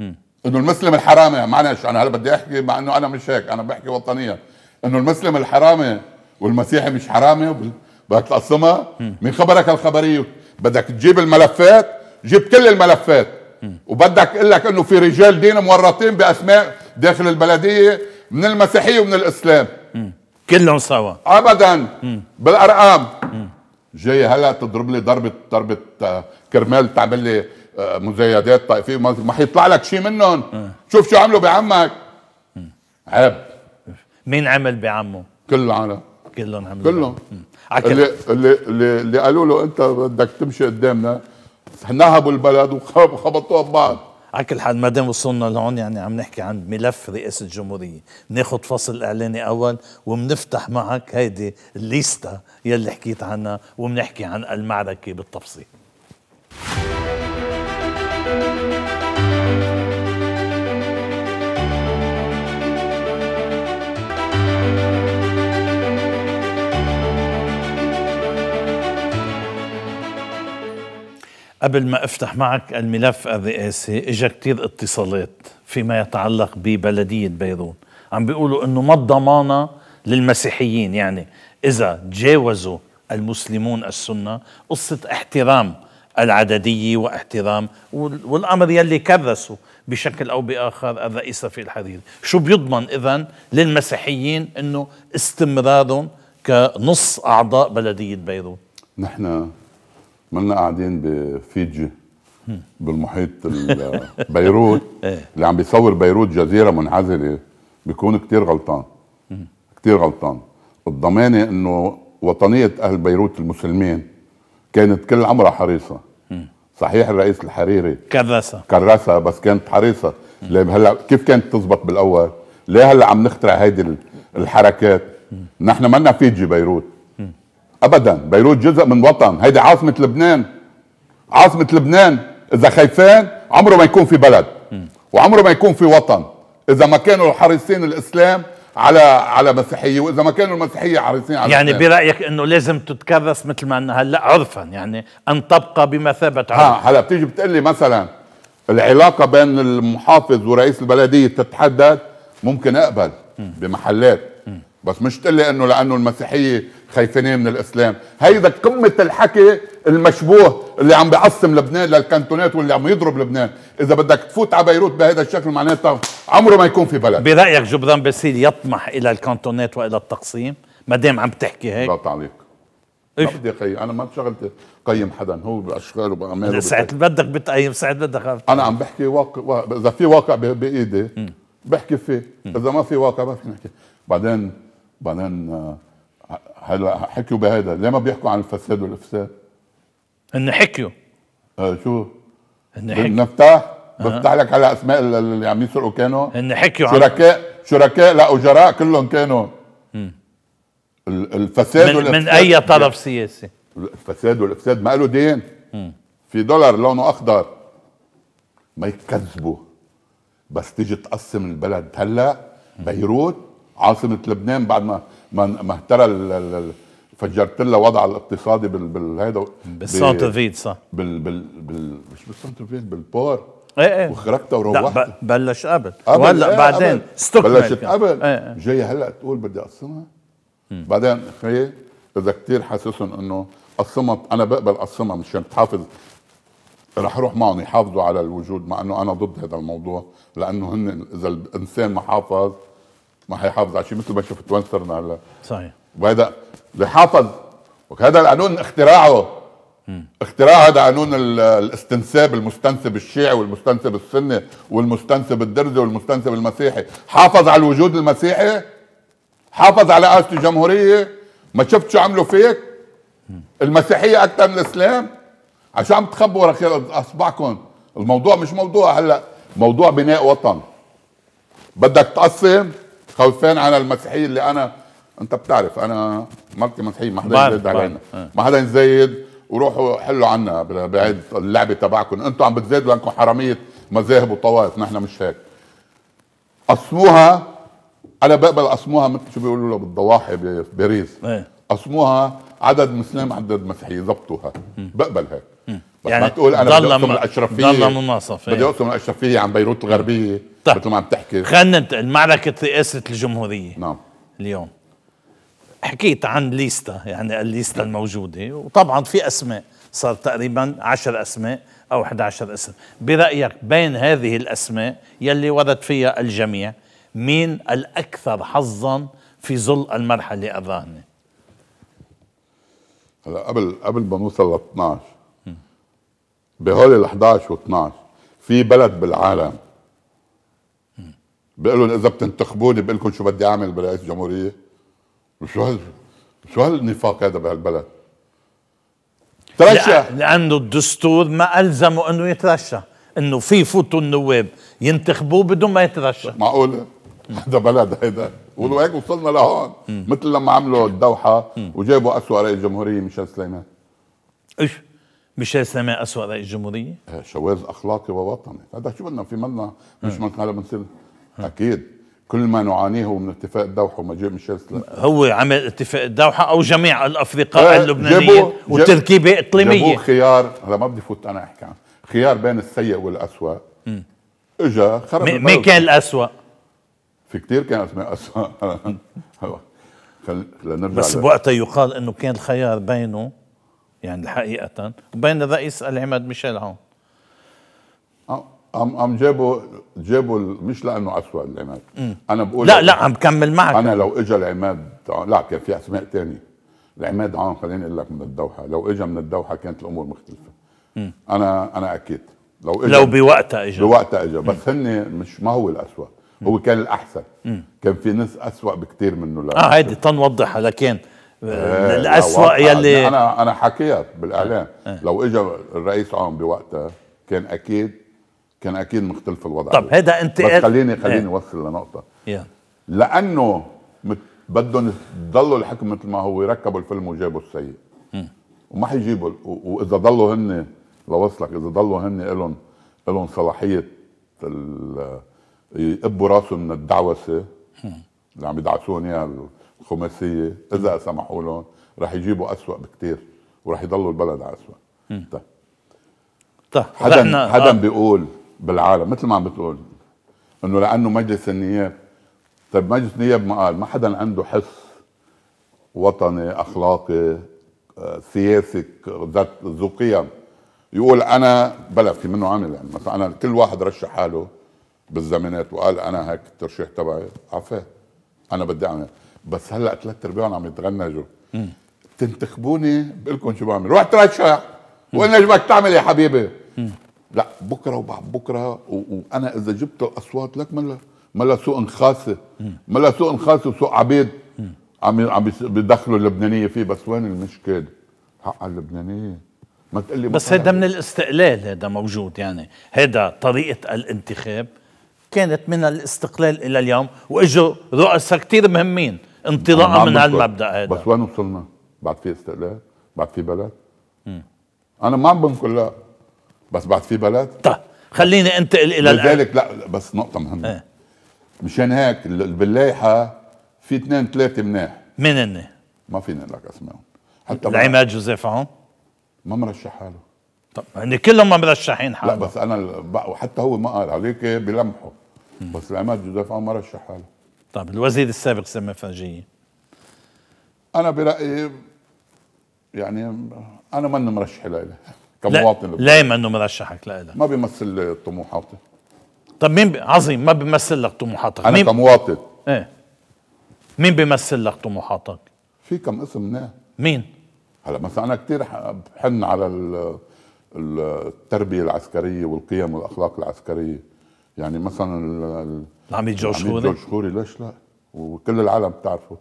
[SPEAKER 2] انه المسلم الحرامي معلش انا هلا بدي احكي مع انه انا مش هيك انا بحكي وطنيا انه المسلم الحرامي والمسيحي مش حرامي بدك تقسمها من خبرك الخبري بدك تجيب الملفات جيب كل الملفات وبدك اقول لك انه في رجال دين مورطين باسماء داخل البلديه من المسيحيه ومن الاسلام كلهم سوا ابدا بالارقام جاي هلا تضرب لي ضربه ضربه آه، كرمال تعمل لي آه، مزايدات طائفيه طيب، ما حيطلع لك شيء منهم شوف شو عملوا بعمك عيب مين عمل بعمه؟ كل العالم كلهم عملوا كلهم اللي اللي اللي قالوا له انت بدك
[SPEAKER 1] تمشي قدامنا نهبوا البلد وخبطوها ببعض على كل حال ما دام وصلنا لهون يعني عم نحكي عن ملف رئاسه الجمهوريه، بناخذ فصل اعلاني اول وبنفتح معك هيدي الليستا يلي حكيت عنها وبنحكي عن المعركه بالتفصيل. قبل ما افتح معك الملف الرئاسي اجا كثير اتصالات فيما يتعلق ببلديه بيرون عم بيقولوا انه ما الضمانه للمسيحيين يعني اذا تجاوزوا المسلمون السنه قصه احترام العدديه واحترام والامر يلي كرسوا بشكل او باخر الرئيس في الحريري، شو بيضمن اذا للمسيحيين انه استمرارهم كنص اعضاء بلديه بيروت؟ نحن
[SPEAKER 2] منا قاعدين بفيجي بالمحيط <laughs> بيروت إيه. اللي عم بيصور بيروت جزيره منعزله بيكون كتير غلطان كتير غلطان الضمانه انه وطنيه اهل بيروت المسلمين كانت كل عمرها حريصه صحيح الرئيس الحريري كرسها كرسها بس كانت حريصة هلا كيف كانت تزبط بالاول؟ ليه هلا عم نخترع هيدي الحركات؟ نحن منا فيجي بيروت ابدا بيروت جزء من وطن هيدي عاصمه لبنان عاصمه لبنان اذا خيفان عمره ما يكون في بلد وعمره ما يكون في وطن اذا ما كانوا حريصين الاسلام على على مسيحيه واذا ما كانوا المسيحيه حريصين على يعني الإسلام. برايك
[SPEAKER 1] انه لازم تتكرس مثل ما هلا عرفا يعني ان تبقى بمثابه عرف
[SPEAKER 2] ها هلا بتيجي بتقول لي مثلا العلاقه بين المحافظ ورئيس البلديه تتحدد ممكن اقبل بمحلات بس مش تقول لي انه لانه المسيحيه خايفين من الاسلام هيدا قمه الحكي المشبوه اللي عم بيعصم لبنان للكانتونات واللي عم يضرب لبنان اذا بدك تفوت على بيروت بهذا
[SPEAKER 1] الشكل معناتها عمره ما يكون في بلد برايك جبران باسيل يطمح الى الكانتونات والى التقسيم ما دام عم تحكي هيك لا تعليق إيش؟ بدي اقيم انا ما بشغلتي قيم
[SPEAKER 2] حدا هو باشغاله باعماله ساعة
[SPEAKER 1] بدك بتقيم ساعة بدك
[SPEAKER 2] انا عم بحكي واقع اذا في واقع بايدي بحكي فيه اذا ما في واقع ما في نحكي بعدين بعدين آه، هلا حكيوا بهذا ليه ما بيحكوا عن الفساد والافساد ان حكيوا آه شو ان حكيوا نفتح أه. بفتح لك على اسماء اللي يعني عم يسرقوا كانوا ان حكيوا شركاء شركاء لا اجراء كلهم كانوا
[SPEAKER 1] م. الفساد من, من اي طرف سياسي
[SPEAKER 2] الفساد والافساد ما له دين في دولار لونه اخضر ما يكذبوا بس تيجي تقسم البلد هلا بيروت عاصمه لبنان بعد ما ما ما اهترى فجرت لها وضع الاقتصادي بالهيدا فيد صح بال بال بال مش فيد بالبور ايه ايه وخرجت وروحت بلش قبل وهلا ايه بعدين ستوك بلشت قبل ايه ايه. جاي هلا تقول بدي اقسمها بعدين هي اذا كثير حاسسهم انه قسمها انا بقبل اقسمها مشان تحافظ رح اروح معهم يحافظوا على الوجود مع انه انا ضد هذا الموضوع لانه هن اذا الانسان ما حافظ ما حيحافظ على شيء مثل ما شفت وانسترن هلا صحيح وهذا حافظ وهذا القانون اختراعه م. اختراع هذا قانون الاستنساب المستنسب الشيعي والمستنسب السني والمستنسب الدرزي والمستنسب المسيحي حافظ على الوجود المسيحي حافظ على قاسة الجمهورية ما شفت شو عملوا فيك المسيحية أكثر من الإسلام عشان عم تخبوا ورا أصبعكم الموضوع مش موضوع هلا موضوع بناء وطن بدك تقسم خوفان على المسيحيين اللي انا انت بتعرف انا مرتي مسيحيه ما حدا يزيد علينا آه. ما حدا يزيد وروحوا حلوا عنا بعيد اللعبه تبعكم انتم عم بتزيدوا لانكم حراميه مذاهب وطوائف نحن مش هيك قسموها انا بقبل قسموها مثل شو بيقولوا له بالضواحي بباريس إيه. قسموها عدد مسلم عدد مسيحي ضبطوها بقبل هيك بس يعني ما تقول انا بدي اقسم الاشرفيه بدي إيه. اقسم الاشرفيه عن بيروت
[SPEAKER 1] الغربيه طيب مثل ما عم تحكي خلينا ننتقل معركه رئاسه الجمهوريه نعم اليوم حكيت عن ليستا يعني الليستا الموجوده وطبعا في اسماء صار تقريبا 10 اسماء او 11 اسم برايك بين هذه الاسماء يلي ورد فيها الجميع مين الاكثر حظا في ظل المرحله الراهنه
[SPEAKER 2] هلا قبل قبل ما نوصل ل 12 بهول ال 11 و 12 في بلد بالعالم بقول لهم اذا بتنتخبوني بقول لكم شو بدي اعمل برئاسه الجمهوريه شو هال شو هالنفاق هذا بهالبلد
[SPEAKER 1] ترشح لانه الدستور ما الزمه انه يترشح انه في يفوتوا النواب ينتخبوه بدون ما يترشح معقول هذا بلد هيدا
[SPEAKER 2] وهيك وصلنا لهون مثل لما عملوا الدوحه وجابوا اسوء رئيس جمهوريه ميشيل سليمان
[SPEAKER 1] ايش ميشيل سليمان اسوء رئيس جمهوريه إيه،
[SPEAKER 2] شواذ اخلاقي ووطني هذا شو
[SPEAKER 1] بدنا في منا
[SPEAKER 2] مش آه. مثلا بنصير اكيد كل ما نعانيه من اتفاق الدوحه وما جاء ميشيل
[SPEAKER 1] هو عمل اتفاق الدوحه او جميع الافرقاء إيه، اللبنانيين
[SPEAKER 2] والتركيبه اقليميه جابوه خيار هلا ما بدي فوت انا احكي عنه خيار بين السيء والاسوء اجا خرب مين كان الاسوء؟ في كثير كان اسماء اسوء <laughs>
[SPEAKER 1] خل... بس بوقتها يقال انه كان الخيار بينه يعني حقيقه وبين الرئيس العماد ميشيل عون اه ام ام
[SPEAKER 2] جابوا جابوا مش لانه اسوء العماد مم. انا بقول لا لا عم كمل معك انا لو اجى العماد لا كان في اسماء ثانيه العماد عون خليني اقول لك من الدوحه لو اجى من الدوحه كانت الامور مختلفه مم. انا انا اكيد لو اجى لو بوقتها اجى بوقتها اجى بس هن مش ما هو الاسوء هو كان الاحسن مم. كان في ناس اسوء بكثير منه لا اه عادي
[SPEAKER 1] تنوضح لكن آه إيه، يلي انا
[SPEAKER 2] انا حكيت بالاعلام آه. آه. لو اجى الرئيس عون بوقتها كان اكيد كان اكيد مختلف الوضع طب هذا انت بس خليني إيه. خليني اوصل ايه. لنقطه yeah. لانه مت... بدهم يضلوا الحكم مثل ما هو ركبوا الفيلم وجابوا السيء وما حيجيبوا واذا ضلوا هن لوصلك اذا ضلوا هن لهم لهم صلاحيه ال... يقبوا راسهم من الدعوسه اللي عم يدعسون اياها الخماسيه اذا سمحوا لهم رح يجيبوا أسوأ بكثير ورح يضلوا البلد على أسوأ طيب
[SPEAKER 1] طيب حدا حدا
[SPEAKER 2] بيقول بالعالم مثل ما عم بتقول انه لانه مجلس النياب طيب مجلس النياب ما قال ما حدا عنده حس وطني اخلاقي آه، سياسي ذات ذو قيم يقول انا بلا في منه عمل يعني مثلا انا كل واحد رشح حاله بالزمانات وقال انا هيك الترشيح تبعي عفاه انا بدي اعمل بس هلا ثلاث ارباعهم عم يتغنجوا تنتخبوني بقول لكم شو بعمل روح ترشح وقلنا شو بدك تعمل يا حبيبي لا بكره وبعد بكره وانا اذا جبت الاصوات لك ملا ملا سوق خاصه ملا سوق خاصه وسوق عبيد عم عم بيدخلوا اللبنانيه فيه بس وين المشكله؟ حق على اللبنانيه ما تقول لي بس هيدا
[SPEAKER 1] من الاستقلال هيدا موجود يعني هيدا طريقه الانتخاب كانت من الاستقلال الى اليوم واجوا رؤساء كثير مهمين انطلاقا من هالمبدا هذا بس
[SPEAKER 2] وين وصلنا؟ بعد في استقلال؟ بعد في بلد؟ م. انا ما عم بنقل لا بس بعد في بلد طيب خليني انتقل الى لذلك لا بس نقطه مهمه ايه؟ مشان هيك باللايحه في اثنين ثلاثه مناح مين هن؟ ما فينا لك اسمائهم حتى العماد جوزيف عون ما مرشح حاله طب هن يعني كلهم ما مرشحين حاله لا بس انا وحتى هو ما قال عليك بلمحه بس العماد جوزيف عون ما رشح حاله طب الوزير السابق سامي فرجية انا برايي يعني انا ماني مرشح لإله
[SPEAKER 1] كمواطن لا, ما انه مرشحك لا, لا ما بيمثل طموحاتي طب مين بي... عظيم ما بيمثل لك طموحاتك انا مين... كمواطن ايه مين بيمثل لك طموحاتك؟ في كم اسم منيح مين؟ هلا مثلا انا كثير بحن على
[SPEAKER 2] التربيه العسكريه والقيم والاخلاق العسكريه يعني مثلا العميد جورج خوري جورج خوري ليش لا؟ وكل العالم بتعرفه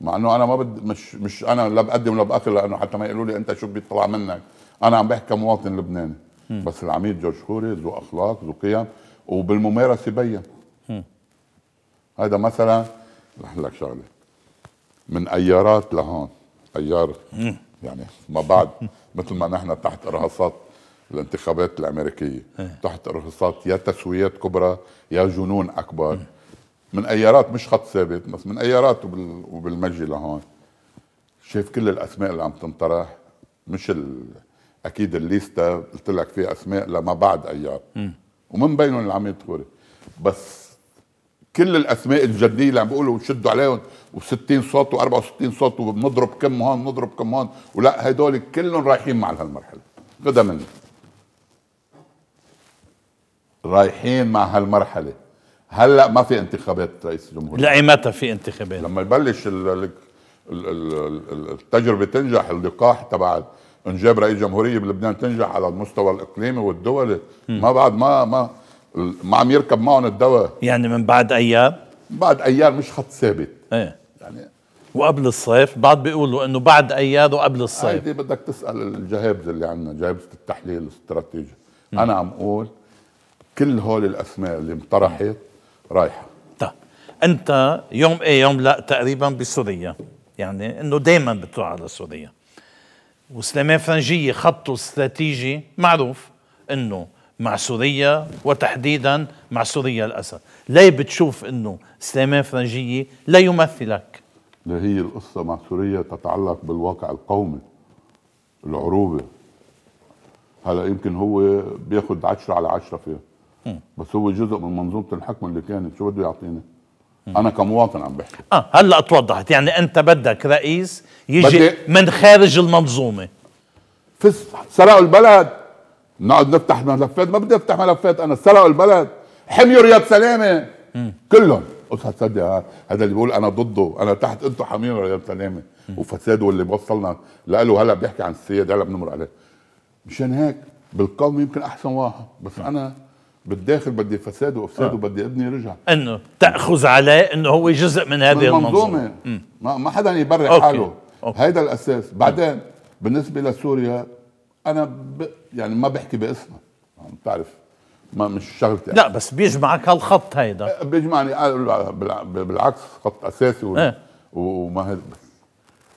[SPEAKER 2] مع انه انا ما بدي مش مش انا لا بقدم ولا باكل لانه حتى ما يقولوا لي انت شو بيطلع منك انا عم بحكي كمواطن لبناني بس العميد جورج خوري ذو اخلاق ذو قيم وبالممارسه بين هذا مثلا رح لك شغله من ايارات لهون ايار يعني ما بعد مثل ما نحن تحت ارهاصات الانتخابات الامريكيه إيه. تحت ارهاصات يا تسويات كبرى يا جنون اكبر من ايارات مش خط ثابت بس من ايارات وبالمجي لهون شايف كل الاسماء اللي عم تنطرح مش ال اكيد الليستا قلت لك فيها اسماء لما بعد ايام ومن بينهم اللي عم يدخلوا بس كل الاسماء الجديه اللي عم بيقولوا شدوا عليهم و60 صوت و64 صوت وبنضرب كم هون بنضرب كم هون ولا هدول كلهم رايحين مع هالمرحله غدا مني رايحين مع هالمرحله هلا ما في انتخابات رئيس الجمهوريه لا إيه،
[SPEAKER 1] متى في انتخابات لما يبلش
[SPEAKER 2] التجربه تنجح اللقاح تبع انجاب رئيس جمهوريه بلبنان تنجح على المستوى الاقليمي والدولي م. ما بعد ما ما ما عم يركب معهم
[SPEAKER 1] الدواء يعني من بعد ايام بعد ايام مش خط ثابت ايه يعني وقبل الصيف بعض بيقولوا انه بعد ايام وقبل الصيف هيدي بدك تسال الجهابزه اللي عندنا
[SPEAKER 2] جهابزه التحليل الاستراتيجي م. انا عم اقول كل هول الاسماء اللي انطرحت
[SPEAKER 1] رايحه طيب انت يوم ايه يوم لا تقريبا بسوريا يعني انه دائما بتروح على سوريا وسلامه فرنجيه خطه استراتيجي معروف انه مع سوريا وتحديدا مع سوريا الاسد، ليه بتشوف انه سليمان فرنجيه لا يمثلك؟
[SPEAKER 2] لا هي القصه مع سوريا تتعلق بالواقع القومي العروبه هلا يمكن هو بياخد 10 على 10 فيها بس هو جزء من منظومه الحكم اللي كانت شو بده يعطينا؟ انا كمواطن عم بحكي
[SPEAKER 1] اه هلا توضحت يعني انت بدك رئيس يجي من خارج المنظومه فس سرقوا
[SPEAKER 2] البلد نقعد نفتح ملفات ما بدي افتح ملفات انا سرقوا البلد حميوا رياض سلامه كلهم قلت هتصدق هذا اللي بيقول انا ضده انا تحت انتم حامين رياض سلامه وفساده واللي وصلنا له هلا بيحكي عن السيد هلا بنمر عليه مشان هيك بالقوم يمكن احسن واحد بس انا بالداخل بدي فساد وافساد آه. وبدي
[SPEAKER 1] ابني رجع انه تاخذ عليه انه هو جزء من هذه من المنظومه ما, ما حدا
[SPEAKER 2] يبرر حاله أوكي. هيدا الاساس بعدين بالنسبه لسوريا انا ب... يعني ما بحكي باسمها بتعرف ما مش شغلتي يعني. لا
[SPEAKER 1] بس بيجمعك
[SPEAKER 2] هالخط هيدا أه، بيجمعني آه، بالعكس خط اساسي و... اه. وما هيدا.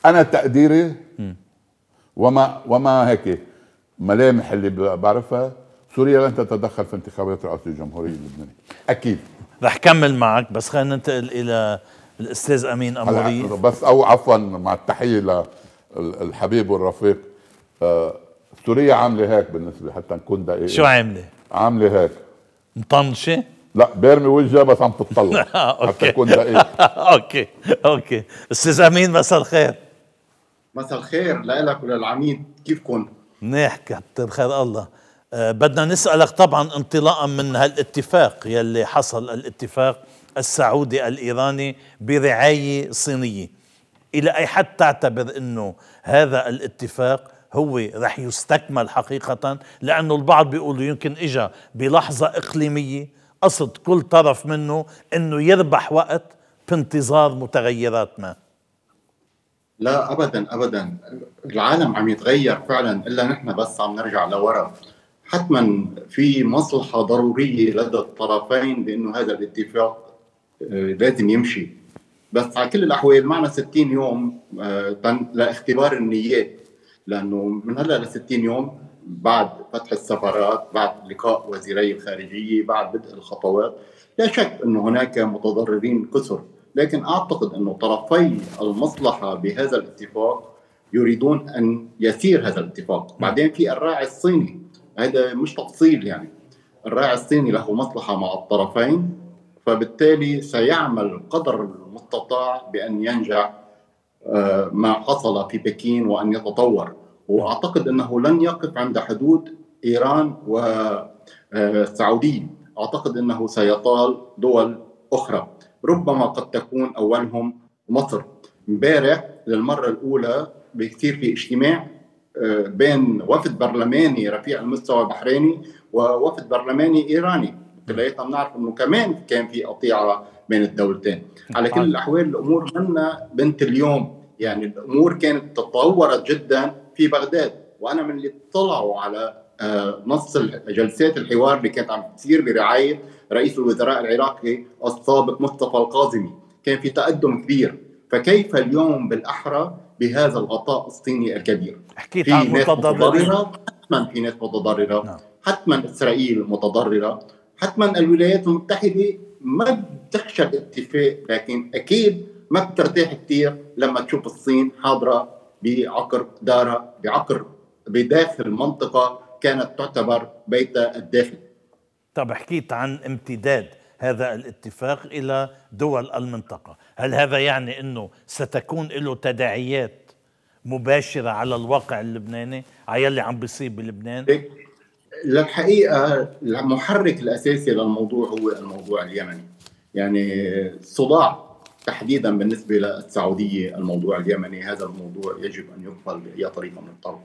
[SPEAKER 2] انا تقديري م. وما وما هيك ملامح اللي بعرفها سوريا لن تتدخل في انتخابات رئاسة الجمهورية اللبنانية أكيد
[SPEAKER 1] رح كمل معك بس خلينا ننتقل إلى الأستاذ أمين أموري بس أو
[SPEAKER 2] عفوا مع التحية للحبيب والرفيق آه سوريا عاملة هيك بالنسبة حتى نكون دقيقين شو عاملة؟ عاملة هيك مطنشة؟ لا بيرمي
[SPEAKER 1] وجهها بس عم تطلع <laughs> آه، حتى تكون دقيق <laughs> اوكي اوكي استاذ امين مساء الخير
[SPEAKER 3] مساء الخير لك وللعميد كيفكم؟
[SPEAKER 1] منيح كتر خير الله آه، بدنا نسألك طبعا انطلاقا من هالاتفاق يلي حصل الاتفاق السعودي الإيراني برعاية صينية إلى أي حد تعتبر أنه هذا الاتفاق هو رح يستكمل حقيقة لأنه البعض بيقولوا يمكن إجا بلحظة إقليمية قصد كل طرف منه أنه يربح وقت بانتظار متغيرات ما
[SPEAKER 3] لا ابدا ابدا العالم عم يتغير فعلا الا نحن بس عم نرجع لورا حتما في مصلحة ضرورية لدى الطرفين بأنه هذا الاتفاق آه، لازم يمشي بس على كل الأحوال معنا 60 يوم آه، لاختبار النيات لأنه من هلا ل 60 يوم بعد فتح السفرات بعد لقاء وزيري الخارجية بعد بدء الخطوات لا شك أنه هناك متضررين كثر لكن أعتقد أنه طرفي المصلحة بهذا الاتفاق يريدون أن يسير هذا الاتفاق بعدين في الراعي الصيني هذا مش تفصيل يعني الراعي الصيني له مصلحة مع الطرفين فبالتالي سيعمل قدر المستطاع بأن ينجح آه، ما حصل في بكين وأن يتطور وأعتقد أنه لن يقف عند حدود إيران والسعودية آه، أعتقد أنه سيطال دول أخرى ربما قد تكون أولهم مصر امبارح للمرة الأولى بكثير في اجتماع بين وفد برلماني رفيع المستوى بحريني ووفد برلماني ايراني كلياتنا إيه، بنعرف انه كمان كان في قطيعه بين الدولتين على كل الاحوال الامور منا بنت اليوم يعني الامور كانت تطورت جدا في بغداد وانا من اللي اطلعوا على آه، نص جلسات الحوار اللي كانت عم تصير برعايه رئيس الوزراء العراقي السابق مصطفى القاسمي كان في تقدم كبير فكيف اليوم بالاحرى بهذا الغطاء الصيني الكبير حكيت عن متضررين حتما في ناس متضررة نعم. حتما إسرائيل متضررة حتما الولايات المتحدة ما بتخشى الاتفاق لكن أكيد ما بترتاح كثير لما تشوف الصين حاضرة بعقر دارها بعقر بداخل منطقة كانت تعتبر بيت الداخلي
[SPEAKER 1] طب حكيت عن امتداد هذا الاتفاق إلى دول المنطقة هل هذا يعني أنه ستكون له تداعيات مباشرة على الواقع اللبناني على يلي عم بيصيب بلبنان؟
[SPEAKER 3] إيه، للحقيقة المحرك الأساسي للموضوع هو الموضوع اليمني يعني صداع تحديدا بالنسبة للسعودية الموضوع اليمني هذا الموضوع يجب أن يقبل بأي طريقة من الطرف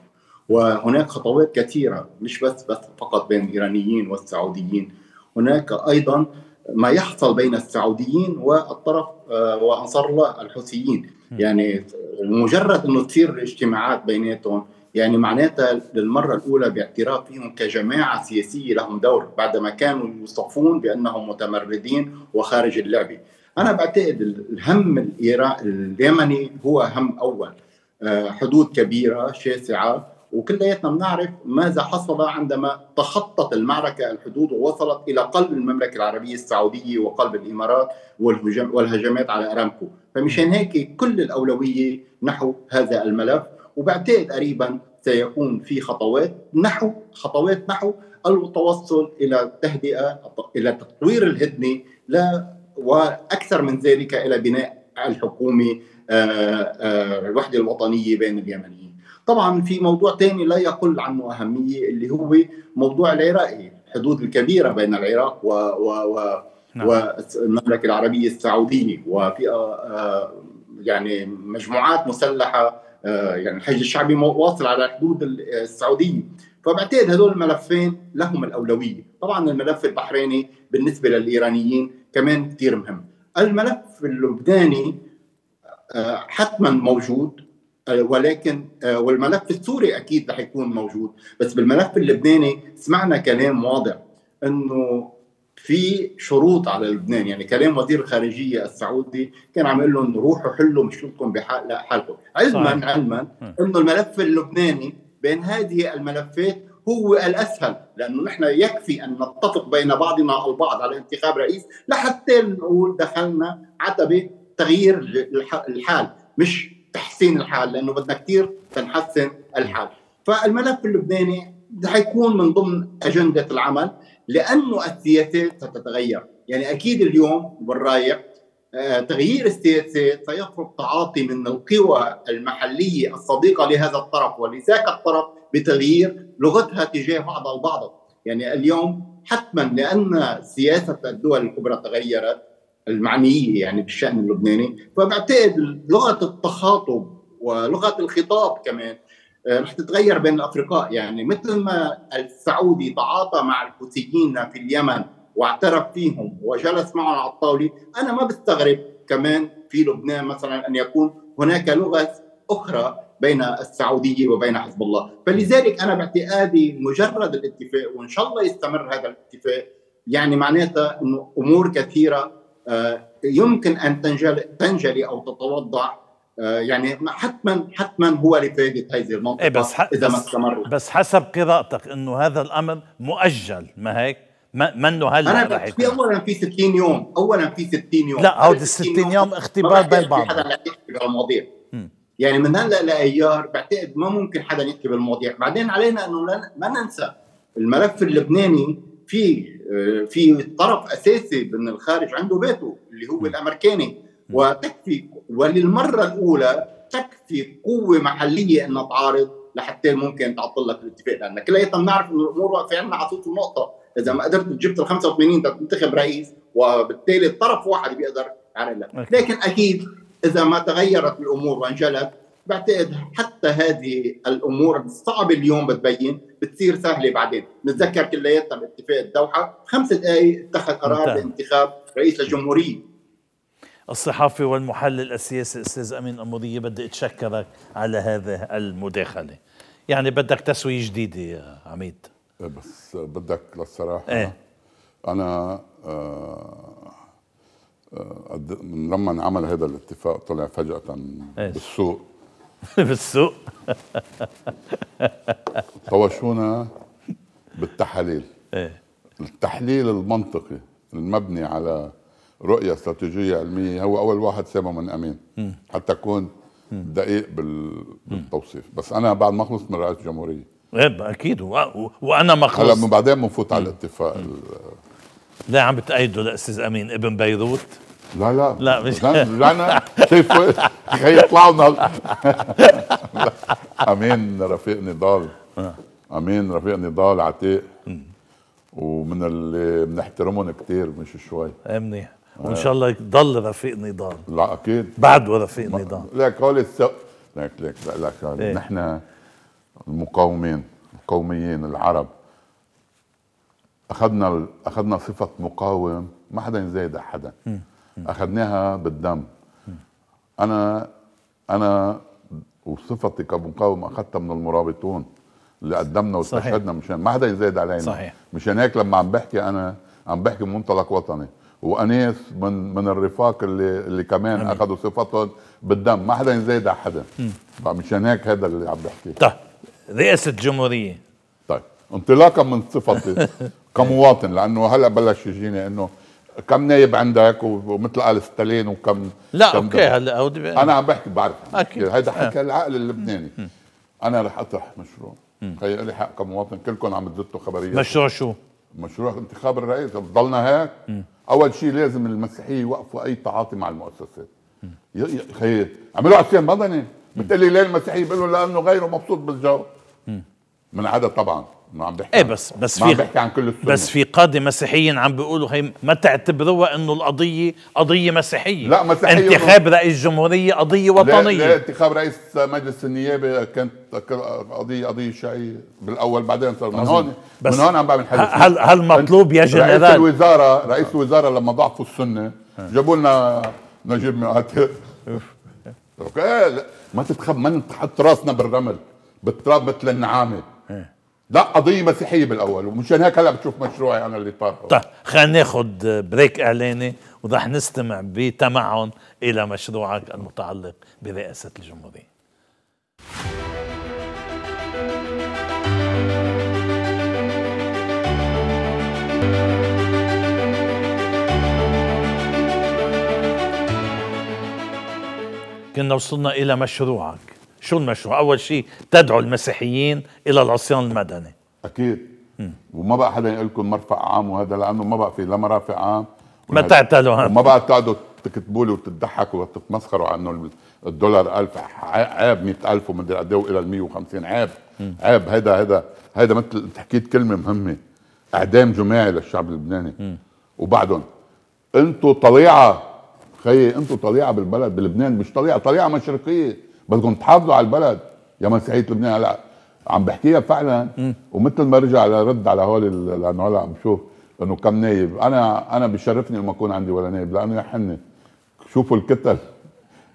[SPEAKER 3] وهناك خطوات كثيرة مش بس, بس فقط بين الإيرانيين والسعوديين هناك أيضا ما يحصل بين السعوديين والطرف آه، وانصار الله الحوثيين يعني مجرد انه تصير الاجتماعات بيناتهم يعني معناتها للمرة الأولى باعتراف فيهم كجماعة سياسية لهم دور بعدما كانوا يوصفون بأنهم متمردين وخارج اللعبة أنا بعتقد الهم اليمني هو هم أول آه، حدود كبيرة شاسعة وكلياتنا بنعرف ماذا حصل عندما تخطت المعركة الحدود ووصلت إلى قلب المملكة العربية السعودية وقلب الإمارات والهجمات على أرامكو فمشان هيك كل الأولوية نحو هذا الملف وبعتقد قريبا سيكون في خطوات نحو خطوات نحو التوصل إلى التهدئة إلى تطوير الهدنة لا وأكثر من ذلك إلى بناء الحكومة آه، آه، الوحدة الوطنية بين اليمنيين طبعا في موضوع ثاني لا يقل عنه أهمية اللي هو موضوع العراقي الحدود الكبيرة بين العراق و, و, و نعم. والمملكة العربية السعودية وفئة آه، آه، يعني مجموعات مسلحة آه، يعني الحج الشعبي واصل على الحدود السعودية فبعتقد هدول الملفين لهم الأولوية طبعا الملف البحريني بالنسبة للإيرانيين كمان كثير مهم الملف اللبناني حتما موجود آه، ولكن آه، والملف السوري اكيد رح يكون موجود بس بالملف اللبناني سمعنا كلام واضح انه في شروط على لبنان يعني كلام وزير الخارجيه السعودي كان عم يقول لهم روحوا حلوا مشكلتكم بحالكم علما علما انه الملف اللبناني بين هذه الملفات هو الاسهل لانه نحن يكفي ان نتفق بين بعضنا البعض على انتخاب رئيس لحتى نقول دخلنا عتبه تغيير الحال مش تحسين الحال لانه بدنا كثير تنحسن الحال فالملف اللبناني رح يكون من ضمن اجنده العمل لانه السياسه ستتغير يعني اكيد اليوم بالرايح آه، تغيير السياسة سيفرض تعاطي من القوى المحلية الصديقة لهذا الطرف ولذاك الطرف بتغيير لغتها تجاه بعضها البعض يعني اليوم حتما لأن سياسة الدول الكبرى تغيرت المعنية يعني بالشأن اللبناني فبعتقد لغة التخاطب ولغة الخطاب كمان آه، رح تتغير بين الأفرقاء يعني مثل ما السعودي تعاطى مع الحوثيين في اليمن واعترف فيهم وجلس معهم على الطاولة أنا ما بستغرب كمان في لبنان مثلا أن يكون هناك لغة أخرى بين السعودية وبين حزب الله فلذلك أنا باعتقادي مجرد الاتفاق وإن شاء الله يستمر هذا الاتفاق يعني معناتها أنه أمور كثيرة آه، يمكن ان تنجلي تنجلي او تتوضع آه، يعني حتما حتما هو لفائده هذه المنطقه إيه بس اذا ما استمر
[SPEAKER 1] بس حسب قراءتك انه هذا الامر مؤجل ما هيك؟ منه هلا انا في اولا في 60 يوم
[SPEAKER 3] اولا في 60 يوم لا هو ال 60 يوم, يوم اختبار بين بعض حدا يحكي بالمواضيع يعني من هلا لايار بعتقد ما ممكن حدا يحكي بالمواضيع بعدين علينا انه ما ننسى الملف اللبناني في آه، في طرف اساسي من الخارج عنده بيته اللي هو الامريكاني وتكفي وللمره الاولى تكفي قوه محليه انها تعارض لحتى ممكن تعطل لك الاتفاق لان كلياتنا بنعرف انه الامور واقفه عندنا على صوت النقطه اذا ما قدرت جبت ال 85 تنتخب رئيس وبالتالي الطرف واحد بيقدر يعرق لك لكن اكيد اذا ما تغيرت الامور وانجلت بعتقد حتى هذه الامور الصعبه اليوم بتبين بتصير سهله بعدين، نتذكر كلياتنا باتفاق الدوحه خمس دقائق اتخذ قرار بانتخاب رئيس الجمهوريه
[SPEAKER 1] الصحافي والمحلل السياسي استاذ امين اموديه بدي اتشكرك على هذه المداخله يعني بدك تسويه جديده يا عميد إيه، بس بدك للصراحه ايه؟ انا آه
[SPEAKER 2] من آه، لما انعمل هذا الاتفاق طلع فجاه بالسوق
[SPEAKER 1] بالسوق <laughs>
[SPEAKER 2] طوشونا بالتحاليل ايه التحليل المنطقي المبني على رؤية استراتيجية علمية هو أول واحد سامه من أمين مم. حتى أكون دقيق بال... بالتوصيف بس أنا بعد ما خلصت من رئاسة الجمهورية ايه
[SPEAKER 1] أكيد و... وأنا ما خلصت هلا
[SPEAKER 2] بعدين بنفوت على الاتفاق ال...
[SPEAKER 1] لا عم بتأيده لأستاذ أمين ابن بيروت لا لا لا مش لا انا شايف هيطلعوا نار
[SPEAKER 2] امين رفيق نضال آه. امين رفيق نضال عتيق ومن اللي بنحترمهم كتير مش شوي امني
[SPEAKER 1] إيه، آه. وان شاء الله يضل رفيق نضال لا اكيد بعد رفيق نضال لا قال السق
[SPEAKER 2] لك لك لا لك إيه؟ نحن المقاومين القوميين العرب اخذنا اخذنا صفه مقاوم ما حدا يزايد حدا اخذناها بالدم انا انا وصفتي كمقاوم اخذتها من المرابطون اللي قدمنا واستشهدنا مشان ما حدا يزايد علينا صحيح مشان هيك لما عم بحكي انا عم بحكي من منطلق وطني واناس من من الرفاق اللي اللي كمان أمين. اخذوا صفتهم بالدم ما حدا يزايد على حدا مشان هيك هذا اللي عم بحكيه طيب
[SPEAKER 1] رئاسه الجمهوريه
[SPEAKER 2] طيب انطلاقا من صفتي <laughs> كمواطن لانه هلا بلش يجيني انه كم نايب عندك ومثل قال ستالين وكم لا كم اوكي
[SPEAKER 1] هلا انا عم
[SPEAKER 2] بحكي بعرف اكيد هيدا آه. حكي العقل اللبناني مم. انا رح اطرح مشروع هي لي حق كمواطن كلكم عم تدتوا خبريات مشروع شو؟ مشروع انتخاب الرئيس بضلنا هيك اول شيء لازم المسيحيه يوقفوا اي تعاطي مع المؤسسات خي عملوا عصيان مدني بتقول لي ليه المسيحيه بيقولوا لانه غيره مبسوط بالجو من عدا طبعا ما
[SPEAKER 1] عم بحكي ايه بس بس في عم بحكي عن كل السنة. بس في قاده مسيحيين عم بيقولوا هي ما تعتبروها انه القضيه قضيه مسيحيه لا مسيحيه انتخاب رئيس جمهوريه قضيه وطنيه لا, لا
[SPEAKER 2] انتخاب رئيس مجلس النيابه كانت قضيه قضيه شيعيه بالاول بعدين صار من هون بس من هون عم بعمل حديث هل
[SPEAKER 1] هل مطلوب يا جنرال رئيس
[SPEAKER 2] الوزاره رئيس الوزاره لما ضعفوا السنه جابوا لنا نجيب اوكي ما تتخب ما نحط راسنا بالرمل بالتراب مثل النعامه إيه. لا قضية
[SPEAKER 1] مسيحية بالأول ومشان هيك هلا بتشوف مشروعي أنا اللي طارحه طيب خلينا ناخذ بريك إعلاني ورح نستمع بتمعن إلى مشروعك المتعلق برئاسة الجمهورية كنا وصلنا إلى مشروعك شو المشروع اول شيء تدعو المسيحيين الى العصيان المدني اكيد
[SPEAKER 2] وما بقى حدا يقول لكم مرفق عام وهذا لانه ما بقى في لا مرافق عام
[SPEAKER 1] ما تعتلوا
[SPEAKER 2] وما بقى تقعدوا تكتبوا لي وتضحكوا وتتمسخروا على انه الدولار 1000 عيب 100000 ومدري قد ايه والى ال 150 عيب عيب هذا هذا هذا مثل انت حكيت كلمه مهمه اعدام جماعي للشعب اللبناني م. وبعدهم انتوا طليعه خيي انتوا طليعه بالبلد بلبنان مش طليعه طليعه مشرقيه بدكم تحافظوا على البلد يا سعيد لبنان هلا عم بحكيها فعلا ومثل ما رجع لرد على هول لانه هلا عم بشوف انه كم نايب انا انا بشرفني لما اكون عندي ولا نايب لانه يا حني شوفوا الكتل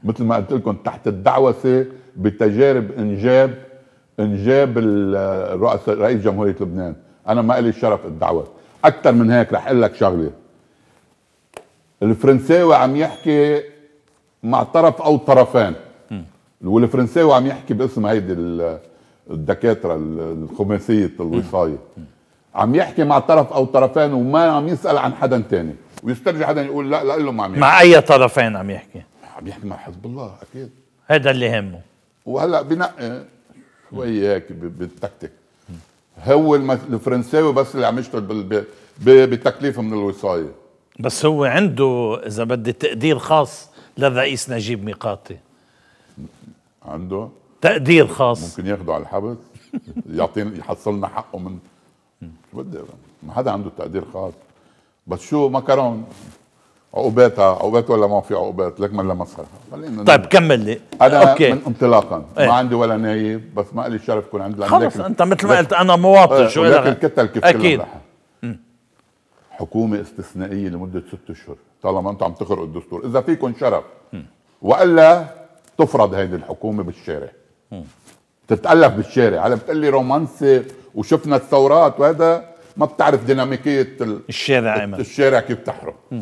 [SPEAKER 2] مثل ما قلت لكم تحت الدعوسه بتجارب انجاب انجاب الرئيس رئيس جمهوريه لبنان انا ما لي الشرف الدعوه اكثر من هيك رح اقول لك شغله الفرنساوي عم يحكي مع طرف او طرفين والفرنساوي عم يحكي باسم هيدي الدكاتره الخماسيه الوصايه عم يحكي مع طرف او طرفين وما عم يسال عن حدا تاني ويسترجع حدا يقول لا لا له ما عم يحكي مع اي
[SPEAKER 1] طرفين عم يحكي؟ عم يحكي مع حزب الله اكيد هذا اللي همه
[SPEAKER 2] وهلا بنقي
[SPEAKER 1] شوي هيك بالتكتيك هو
[SPEAKER 2] الفرنساوي بس اللي عم يشتغل بتكليف من الوصايه
[SPEAKER 1] بس هو عنده اذا بدي تقدير خاص للرئيس نجيب ميقاتي عنده تقدير خاص ممكن ياخده على الحبس يعطينا يحصلنا حقه من
[SPEAKER 2] شو بدي ما حدا عنده تقدير خاص بس شو مكرون عقوباتها عقوبات ولا ما في عقوبات لك ما لمسها خلينا طيب كمل لي انا أوكي. من انطلاقا ايه؟ ما عندي ولا نايب بس ما لي شرف يكون عندي خلص انت مثل ما قلت
[SPEAKER 1] انا مواطن إيه، شو لك الكتل كيف
[SPEAKER 2] اكيد حكومة استثنائية لمدة ست أشهر طالما أنتم عم تخرقوا الدستور إذا فيكم شرف وإلا تفرض هذه الحكومه بالشارع تتالف بالشارع هلا لي رومانسي وشفنا الثورات وهذا ما بتعرف ديناميكيه الشارع ايمن الشارع كيف تحرم م.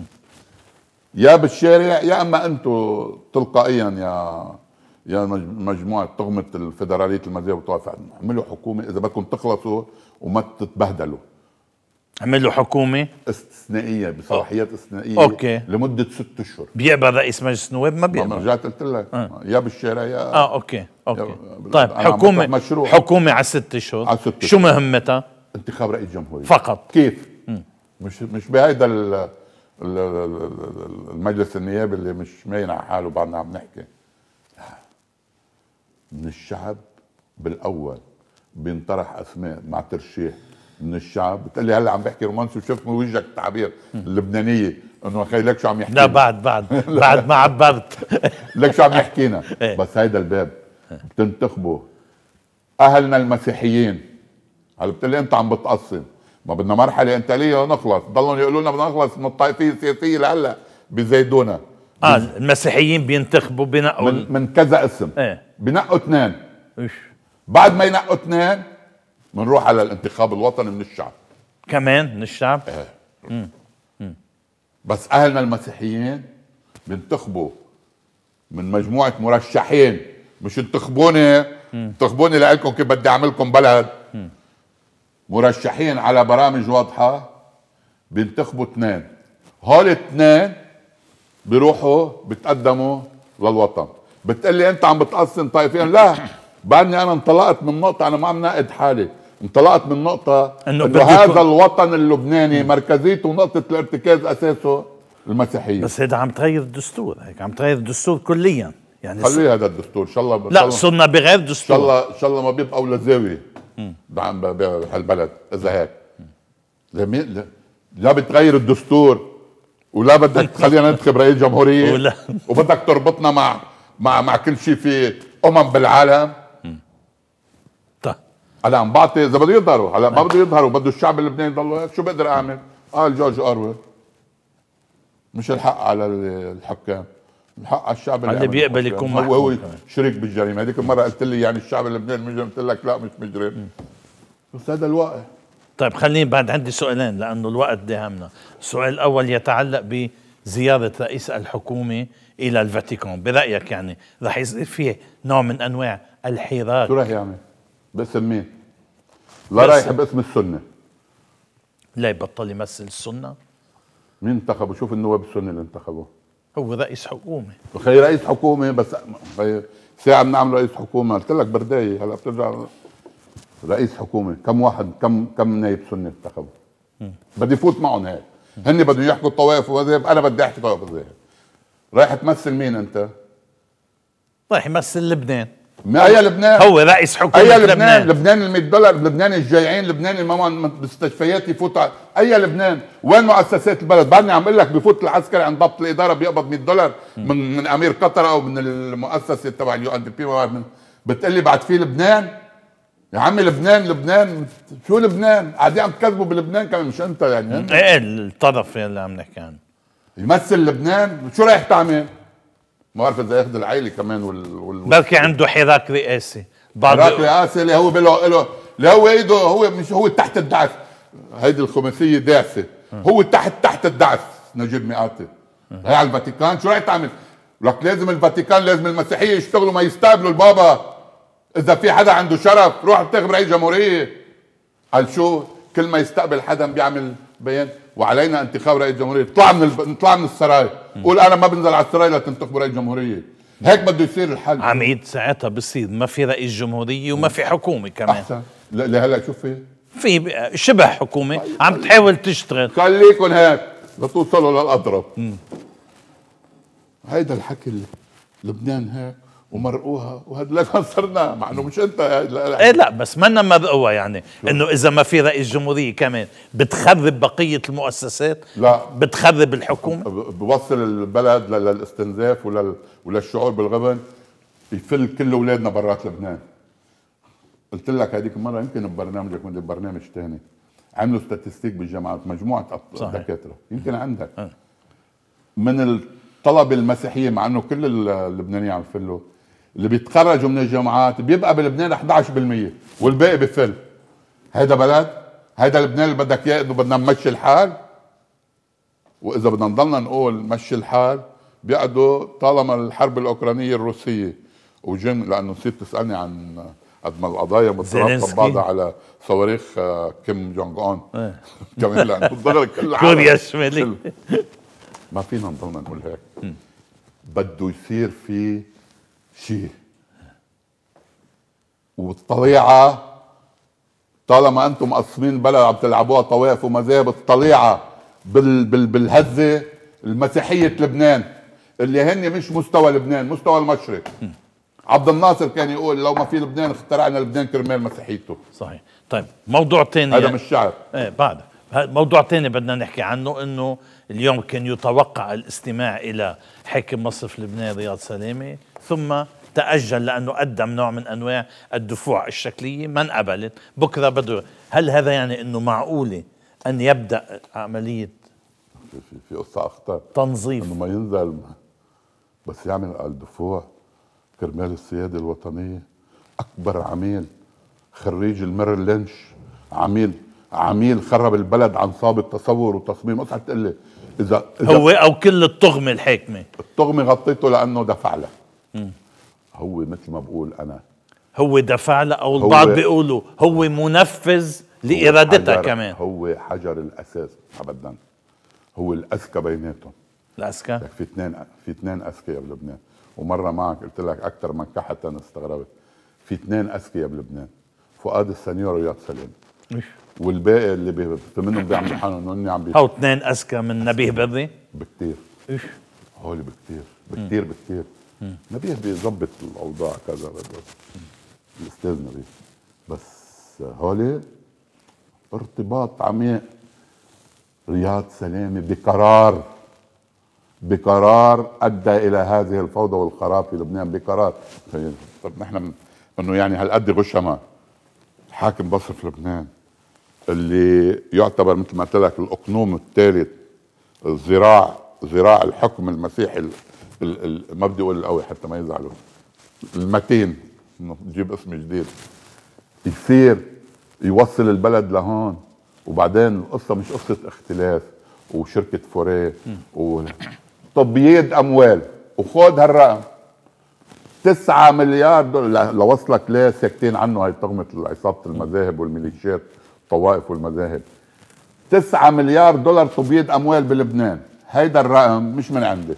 [SPEAKER 2] يا بالشارع يا اما انتم تلقائيا يا يا مجموعه طغمه الفدراليه المزيه بتوافق اعملوا حكومه اذا بدكم تخلصوا وما تتبهدلوا
[SPEAKER 1] عملوا حكومه
[SPEAKER 2] استثنائيه بصلاحيات استثنائيه اوكي
[SPEAKER 1] لمده ست اشهر بيقبل رئيس مجلس النواب ما بيقبل رجعت قلت لك آه. يا بالشارع يا اه اوكي اوكي طيب حكومه مشروع. حكومه على ست اشهر على ست شو مهمتها؟ انتخاب رئيس جمهوريه فقط كيف؟ م. مش مش بهيدا
[SPEAKER 2] المجلس النيابي اللي مش ماين على حاله بعدنا عم نحكي من الشعب بالاول بينطرح اسماء مع ترشيح من الشعب بتقلي هلا عم بحكي رومانسي وشفت من وجهك التعبير اللبنانيه انه خي لك شو عم يحكي لا بعد بعد <laughs> بعد ما عبرت <laughs> لك شو عم يحكينا <laughs> إيه. بس هيدا الباب بتنتخبه اهلنا المسيحيين هلا بتقلي انت عم بتقسم ما بدنا مرحله انتقاليه نخلص ضلوا يقولوا لنا بدنا نخلص من الطائفيه السياسيه لهلا بزيدونا
[SPEAKER 1] اه المسيحيين بينتخبوا بنقوا من, من كذا اسم ايه
[SPEAKER 2] بنقوا اثنين بعد ما ينقوا اثنين بنروح على الانتخاب الوطني
[SPEAKER 1] من الشعب كمان من الشعب؟ ايه
[SPEAKER 2] بس اهلنا المسيحيين بينتخبوا من مجموعه مرشحين مش انتخبوني انتخبوني لكم كيف بدي اعملكم بلد مرشحين على برامج واضحه بينتخبوا اثنين هول اثنين بيروحوا بتقدموا للوطن بتقلي انت عم بتقسم طائفين لا بعدني انا انطلقت من نقطه انا ما عم ناقد حالي انطلقت من نقطه انه, إنه هذا الوطن اللبناني مركزيته نقطه الارتكاز اساسه المسيحيه
[SPEAKER 1] بس هيدا عم تغير الدستور هيك عم تغير الدستور كليا يعني خليه هذا
[SPEAKER 2] الدستور ان شاء الله لا صرنا
[SPEAKER 1] بغير دستور ان شاء الله
[SPEAKER 2] ان شاء الله ما بيبقى ولا زاويه بهالبلد اذا هيك مين لا بتغير الدستور ولا بدك تخلينا <laughs> ننتخب رئيس جمهوريه ولا وبدك تربطنا مع مع مع كل شيء في امم بالعالم انا عم بعطي اذا بده يظهروا هلا ما بده يظهروا بده الشعب اللبناني يضل هيك شو بقدر اعمل؟ قال جورج اورويل مش الحق على الحكام الحق على الشعب اللي بيقبل يكون هو هو شريك بالجريمه
[SPEAKER 1] هذيك المره قلت لي يعني الشعب اللبناني مجرم قلت لك لا مش مجرم بس هذا الواقع طيب خليني بعد عندي سؤالين لانه الوقت داهمنا السؤال الاول يتعلق بزياره رئيس الحكومه الى الفاتيكان برايك يعني رح يصير فيه نوع من انواع الحراك شو رح يعمل
[SPEAKER 2] باسم مين لا رايح باسم السنه
[SPEAKER 1] لا يبطل يمثل السنه
[SPEAKER 2] مين انتخبه شوف النواب السنه اللي انتخبوه
[SPEAKER 1] هو رئيس حكومه
[SPEAKER 2] تخيل رئيس حكومه بس ساعه بنعمل رئيس حكومه قلت لك برداي هلا بترجع رئيس حكومه كم واحد كم كم نايب سني انتخبوا بدي فوت معهم هيك هن بدهم يحكوا الطوائف وذهب انا بدي احكي طوائف وذهب رايح تمثل مين انت؟
[SPEAKER 1] رايح يمثل لبنان
[SPEAKER 2] ما هي لبنان هو رئيس حكومه أي لبنان لبنان ال 100 دولار لبنان الجايعين لبنان مستشفيات يفوتوا اي لبنان وين مؤسسات البلد بعدني عم اقول لك بفوت العسكري عند ضبط الاداره بيقبض 100 دولار من من امير قطر او من المؤسسه تبع اليو ان دي بي بتقول لي بعد في لبنان يا عمي لبنان لبنان شو لبنان قاعدين عم تكذبوا بلبنان كمان مش انت يعني ايه
[SPEAKER 1] الطرف اللي عم نحكي عنه
[SPEAKER 2] يمثل لبنان شو رايح تعمل ما بعرف اذا ياخذ العائله كمان وال, وال...
[SPEAKER 1] بركي عنده حراك رئاسي بعض حراك
[SPEAKER 2] رئاسي اللي هو له له اللي هو ايده هو مش هو تحت الدعس هيدي الخماسيه داعسه هو تحت تحت الدعس نجيب مئاتي هي على الفاتيكان شو رح تعمل؟ لك لازم الفاتيكان لازم المسيحيه يشتغلوا ما يستقبلوا البابا اذا في حدا عنده شرف روح بتخبر اي جمهوريه قال شو كل ما يستقبل حدا بيعمل بيان وعلينا انتخاب رئيس جمهوريه اطلع من الب... اطلع من السراي قول انا ما بنزل على السراي لتنتخبوا رئيس جمهوريه هيك بده يصير الحل عميد ساعتها
[SPEAKER 1] بصير ما في رئيس جمهوريه وما في حكومه كمان احسن لهلا شوف في في شبه حكومه طيب. عم تحاول تشتغل خليكم هيك لتوصلوا للاضرب
[SPEAKER 2] هيدا الحكي اللي لبنان هيك ومرقوها وهذا
[SPEAKER 1] اللي صرنا مع انه مش انت لا, لا إيه، بس منا مرقوها يعني انه اذا ما في رئيس جمهوريه كمان بتخرب بقيه المؤسسات لا بتخرب الحكومه
[SPEAKER 2] بوصل البلد للاستنزاف ولل وللشعور بالغبن يفل كل اولادنا برات لبنان قلت لك هذيك المره يمكن ببرنامجك وانت ببرنامج ثاني عملوا ستاتستيك بالجامعات مجموعه دكاتره يمكن عندك آه. من الطلبه المسيحيه مع انه كل اللبنانيين عم يفلوا اللي بيتخرجوا من الجامعات بيبقى بلبنان 11% والباقي بفل هيدا بلد هيدا لبنان اللي بدك اياه انه بدنا نمشي الحال واذا بدنا نضلنا نقول مشي الحال بيقعدوا طالما الحرب الاوكرانيه الروسيه وجن لانه نسيت تسالني عن قد ما القضايا مترابطه بعضها على صواريخ آه، كيم جونج اون إيه. <laughs> كمان لانه الضرر <laughs> كل كوريا الشماليه ما فينا نضلنا نقول هيك بده يصير في شيء والطليعه طالما انتم مقسمين بلد عم تلعبوها طوائف ومذاهب الطليعه بال بال بالهزه المسيحيه لبنان اللي هن مش مستوى لبنان مستوى المشرق عبد الناصر كان يقول لو ما في لبنان اخترعنا لبنان كرمال مسيحيته صحيح
[SPEAKER 1] طيب موضوع تاني هذا مش شعر ايه بعد موضوع تاني بدنا نحكي عنه انه اليوم كان يتوقع الاستماع الى حاكم مصرف لبنان رياض سلامه ثم تأجل لأنه قدم نوع من أنواع الدفوع الشكلية من قبلت بكرة بده هل هذا يعني أنه معقولة أن يبدأ عملية في في قصة أخطر تنظيف
[SPEAKER 2] أنه ما ينزل بس يعمل الدفوع كرمال السيادة الوطنية أكبر عميل خريج المر لينش عميل عميل خرب البلد عن صاب التصور والتصميم قصة تقول لي إذا, اذا هو
[SPEAKER 1] او كل الطغمه الحاكمه الطغمه غطيته لانه دفع لك
[SPEAKER 2] هو مثل ما بقول
[SPEAKER 1] انا هو دفع لها او البعض بيقولوا هو منفذ لارادتها كمان
[SPEAKER 2] هو حجر الاساس ابدا
[SPEAKER 1] هو الاذكى
[SPEAKER 2] بيناتهم الاذكى يعني في اثنين في اثنين اذكياء بلبنان ومره معك قلت لك اكثر من كحت انا استغربت في اثنين اذكياء بلبنان فؤاد السنيور وياد سليم والباقي اللي بي... منهم بيعملوا حالهم هن عم هو
[SPEAKER 1] اثنين اذكى من نبيه بري
[SPEAKER 2] بكثير هول بكثير بكثير بكثير نبيه بيظبط الاوضاع كذا الاستاذ نبيه بس هولي ارتباط عميق رياض سلامه بقرار بقرار ادى الى هذه الفوضى والخراب في لبنان بقرار طب نحن انه يعني هالقد غشمه حاكم في لبنان اللي يعتبر مثل ما قلت لك الاقنوم الثالث الذراع ذراع الحكم المسيحي ما بدي اقول القوي حتى ما يزعلوا المتين نجيب اسم جديد يصير يوصل البلد لهون وبعدين القصه مش قصه اختلاف وشركه فوريه و... تبييض اموال وخذ هالرقم 9 مليار دولار لوصلك ليه ساكتين عنه هي طغمه عصابه المذاهب والميليشيات الطوائف والمذاهب 9 مليار دولار تبييض اموال بلبنان هيدا الرقم مش من عندي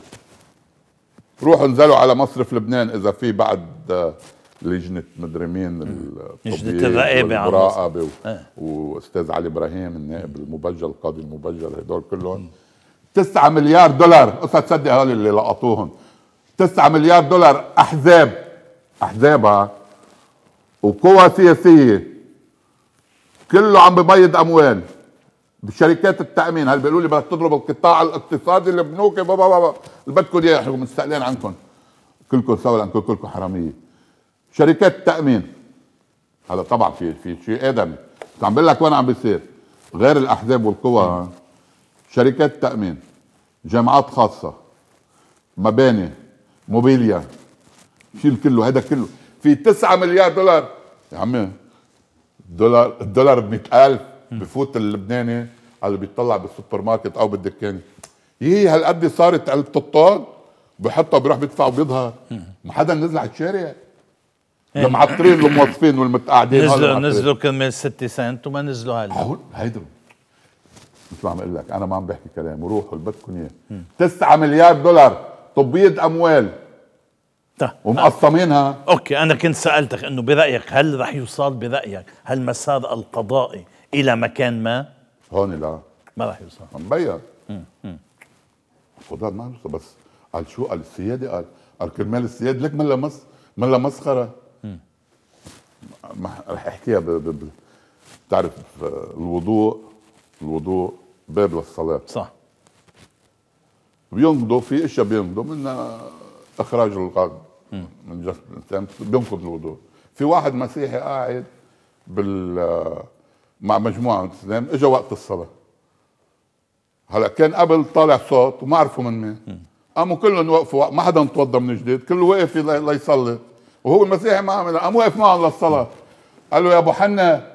[SPEAKER 2] روحوا انزلوا على مصرف لبنان اذا في بعد آه، لجنه مدري مين لجنه الرقابه على مصر. إيه. واستاذ علي ابراهيم النائب المبجل القاضي المبجل هدول كلهم 9 مليار دولار قصة تصدق هول اللي لقطوهم 9 مليار دولار احزاب احزابها وقوى سياسيه كله عم ببيض اموال بشركات التامين هل بيقولوا لي بدك تضرب القطاع الاقتصادي البنوكي بابا بابا اللي بدكم اياه احنا مستقلين عنكم كلكم ثوره كلكم كلكم حراميه شركات التامين هذا طبعا في في شيء ادمي بس عم بقول لك وين عم بيصير غير الاحزاب والقوى آه. شركات التامين جامعات خاصه مباني موبيليا شيل كله هذا كله في 9 مليار دولار يا عمي دولار الدولار ب 100000 بفوت اللبناني اللي بيطلع بالسوبر ماركت او بالدكان يي هالقد صارت الططان بحطها بيروح بيدفع وبيظهر ما حدا نزل على الشارع المعطرين إيه. الموظفين والمتقاعدين نزلوا نزلوا
[SPEAKER 1] كمان 6 سنت وما نزلوا هلا
[SPEAKER 2] هيدا مثل ما عم اقول لك انا ما عم بحكي كلام وروحوا اللي بدكم اياه 9 مليار دولار تبييض اموال طيب ومقسمينها
[SPEAKER 1] اوكي انا كنت سالتك انه برايك هل رح يوصل برايك هالمسار القضائي الى مكان ما هون لا ما راح يوصل مبين
[SPEAKER 2] القدرات ما يوصل بس قال شو قال السياده قال قال كرمال السياده لك ملا مس ملا مسخره رح احكيها ب... ب... ب... تعرف الوضوء الوضوء باب للصلاه صح بينقضوا في اشياء بينقضوا من اخراج القلب من جسم الانسان بينقض الوضوء في واحد مسيحي قاعد بال مع مجموعه من الإسلام إجا وقت الصلاه هلا كان قبل طالع صوت وما عرفوا من مين قاموا كلهم وقفوا ما حدا توضى من جديد كله واقف ليصلي وهو المسيحي ما عمل قام واقف معهم للصلاه قال له يا ابو حنا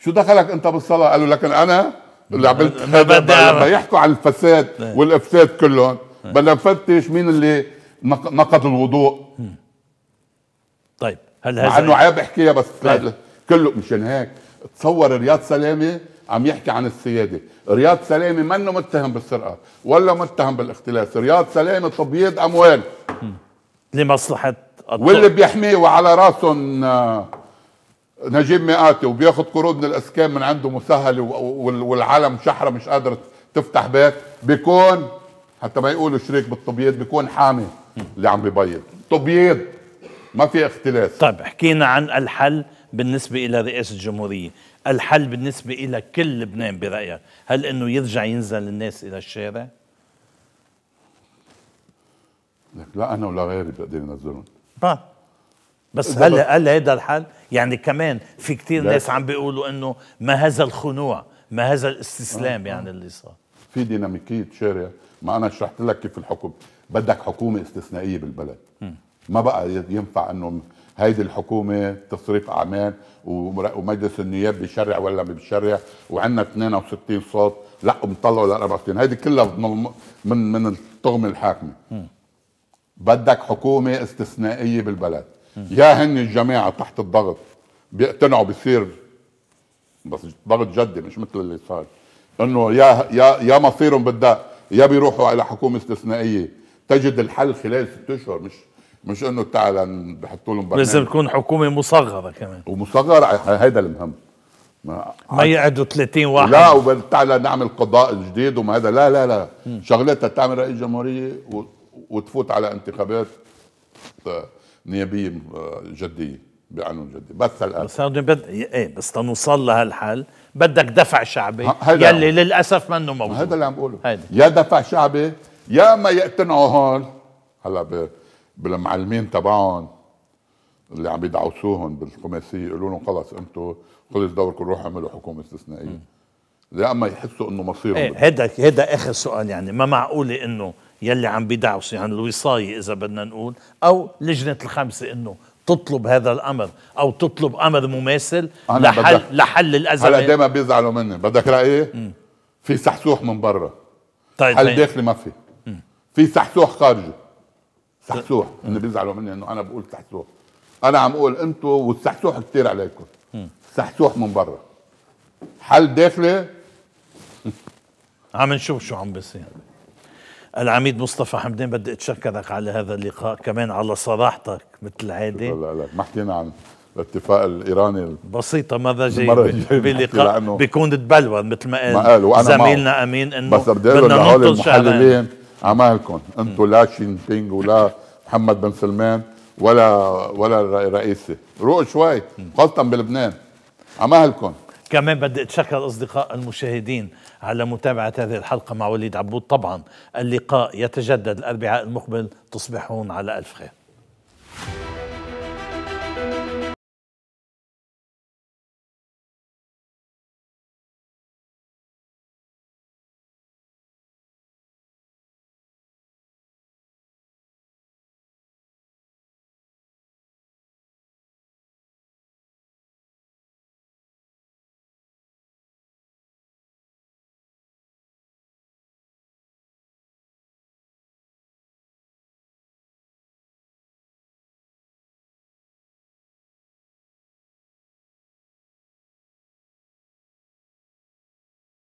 [SPEAKER 2] شو دخلك انت بالصلاه قال له لكن انا اللي عملت هذا يحكوا عن الفساد إيه. والافساد كلهم إيه. بدنا نفتش مين اللي نقض الوضوء طيب هل هذا مع انه عيب احكيها بس طيب. كله مشان هيك تصور رياض سلامه عم يحكي عن السيادة رياض سلامة منه متهم بالسرقة ولا متهم بالاختلاس رياض سلامة تبييض أموال لمصلحة الطب. واللي بيحميه وعلى راسهم آه، نجيب مئاتي وبياخذ قروض من الاسكان من عنده مسهله والعالم شحره مش قادره تفتح بيت بيكون حتى ما يقولوا شريك
[SPEAKER 1] بالتبييض بيكون حامي اللي عم ببيض تبييض ما في اختلاس طيب حكينا عن الحل بالنسبة إلى رئاسة الجمهورية الحل بالنسبة إلى كل لبنان برأيك هل أنه يرجع ينزل الناس إلى الشارع؟
[SPEAKER 2] لك لا أنا ولا غيري بقدر ينزلهم
[SPEAKER 1] آه. با. بس هل هل هذا الحل؟ يعني كمان في كثير ناس عم بيقولوا انه ما هذا الخنوع، ما هذا الاستسلام آه،, آه. يعني اللي صار
[SPEAKER 2] في ديناميكيه شارع، ما انا شرحت لك كيف الحكم، بدك حكومه استثنائيه بالبلد م. ما بقى ينفع انه هيدي الحكومه تصريف اعمال ومجلس النياب بيشرع ولا ما بيشرع وعندنا 62 صوت لا مطلعوا ل 64 هيدي كلها من من الطغمه الحاكمه بدك حكومه استثنائيه بالبلد يا هن الجماعه تحت الضغط بيقتنعوا بصير بس ضغط جدي مش مثل اللي صار انه يا يا يا مصيرهم بالداء يا بيروحوا على حكومه استثنائيه تجد الحل خلال ست اشهر مش مش انه تعالى بحطوا لهم برنامج لازم تكون
[SPEAKER 1] حكومه مصغره كمان
[SPEAKER 2] ومصغره هيدا المهم ما,
[SPEAKER 1] ما يقعدوا 30 واحد
[SPEAKER 2] لا وتعالى نعمل قضاء جديد وما هذا لا لا لا شغلتها تعمل رئيس جمهوريه وتفوت على انتخابات آه، نيابيه آه، جديه
[SPEAKER 1] بقانون جدي بس الان بس بد... ايه بس تنوصل لهالحال بدك دفع شعبي يلي للاسف منه موجود هذا اللي عم بقوله هيدا.
[SPEAKER 2] يا دفع شعبي يا ما يقتنعوا هون هلا بالمعلمين تبعهم اللي عم يدعوسوهم بالخماسيه يقولوا لهم خلص انتم خلص دوركم روحوا اعملوا حكومه استثنائيه يا اما يحسوا انه مصيرهم ايه هيدا
[SPEAKER 1] هيدا اخر سؤال يعني ما معقوله انه يلي عم بيدعسوا يعني الوصايه اذا بدنا نقول او لجنه الخمسه انه تطلب هذا الامر او تطلب امر مماثل لحل لحل الازمه هلا دائما بيزعلوا مني بدك
[SPEAKER 2] رايي في سحسوح من برا طيب حل طيب. داخلي ما في في سحسوح خارجي تحت سوح اللي بيزعلوا مني انه انا بقول تحت سوح انا عم اقول انتم والسحسوح كثير عليكم السحسوح من برا حل داخلي
[SPEAKER 1] عم نشوف شو عم بيصير العميد مصطفى حمدان بدي اتشكرك على هذا اللقاء كمان على صراحتك مثل العاده ما حكينا عن
[SPEAKER 2] الاتفاق الايراني
[SPEAKER 1] بسيطه ماذا جاي بلقاء بيكون تبلور مثل ما قال, ما زميلنا امين انه بس بدنا ننطل المحللين
[SPEAKER 2] اعمالكم انتم لا شينتينغ ولا محمد بن سلمان ولا ولا الرئيسي روقوا شوي خاصه بلبنان اعمالكم
[SPEAKER 1] كمان بدي اتشكر اصدقاء المشاهدين على متابعه هذه الحلقه مع وليد عبود طبعا اللقاء يتجدد الاربعاء المقبل تصبحون على الف خير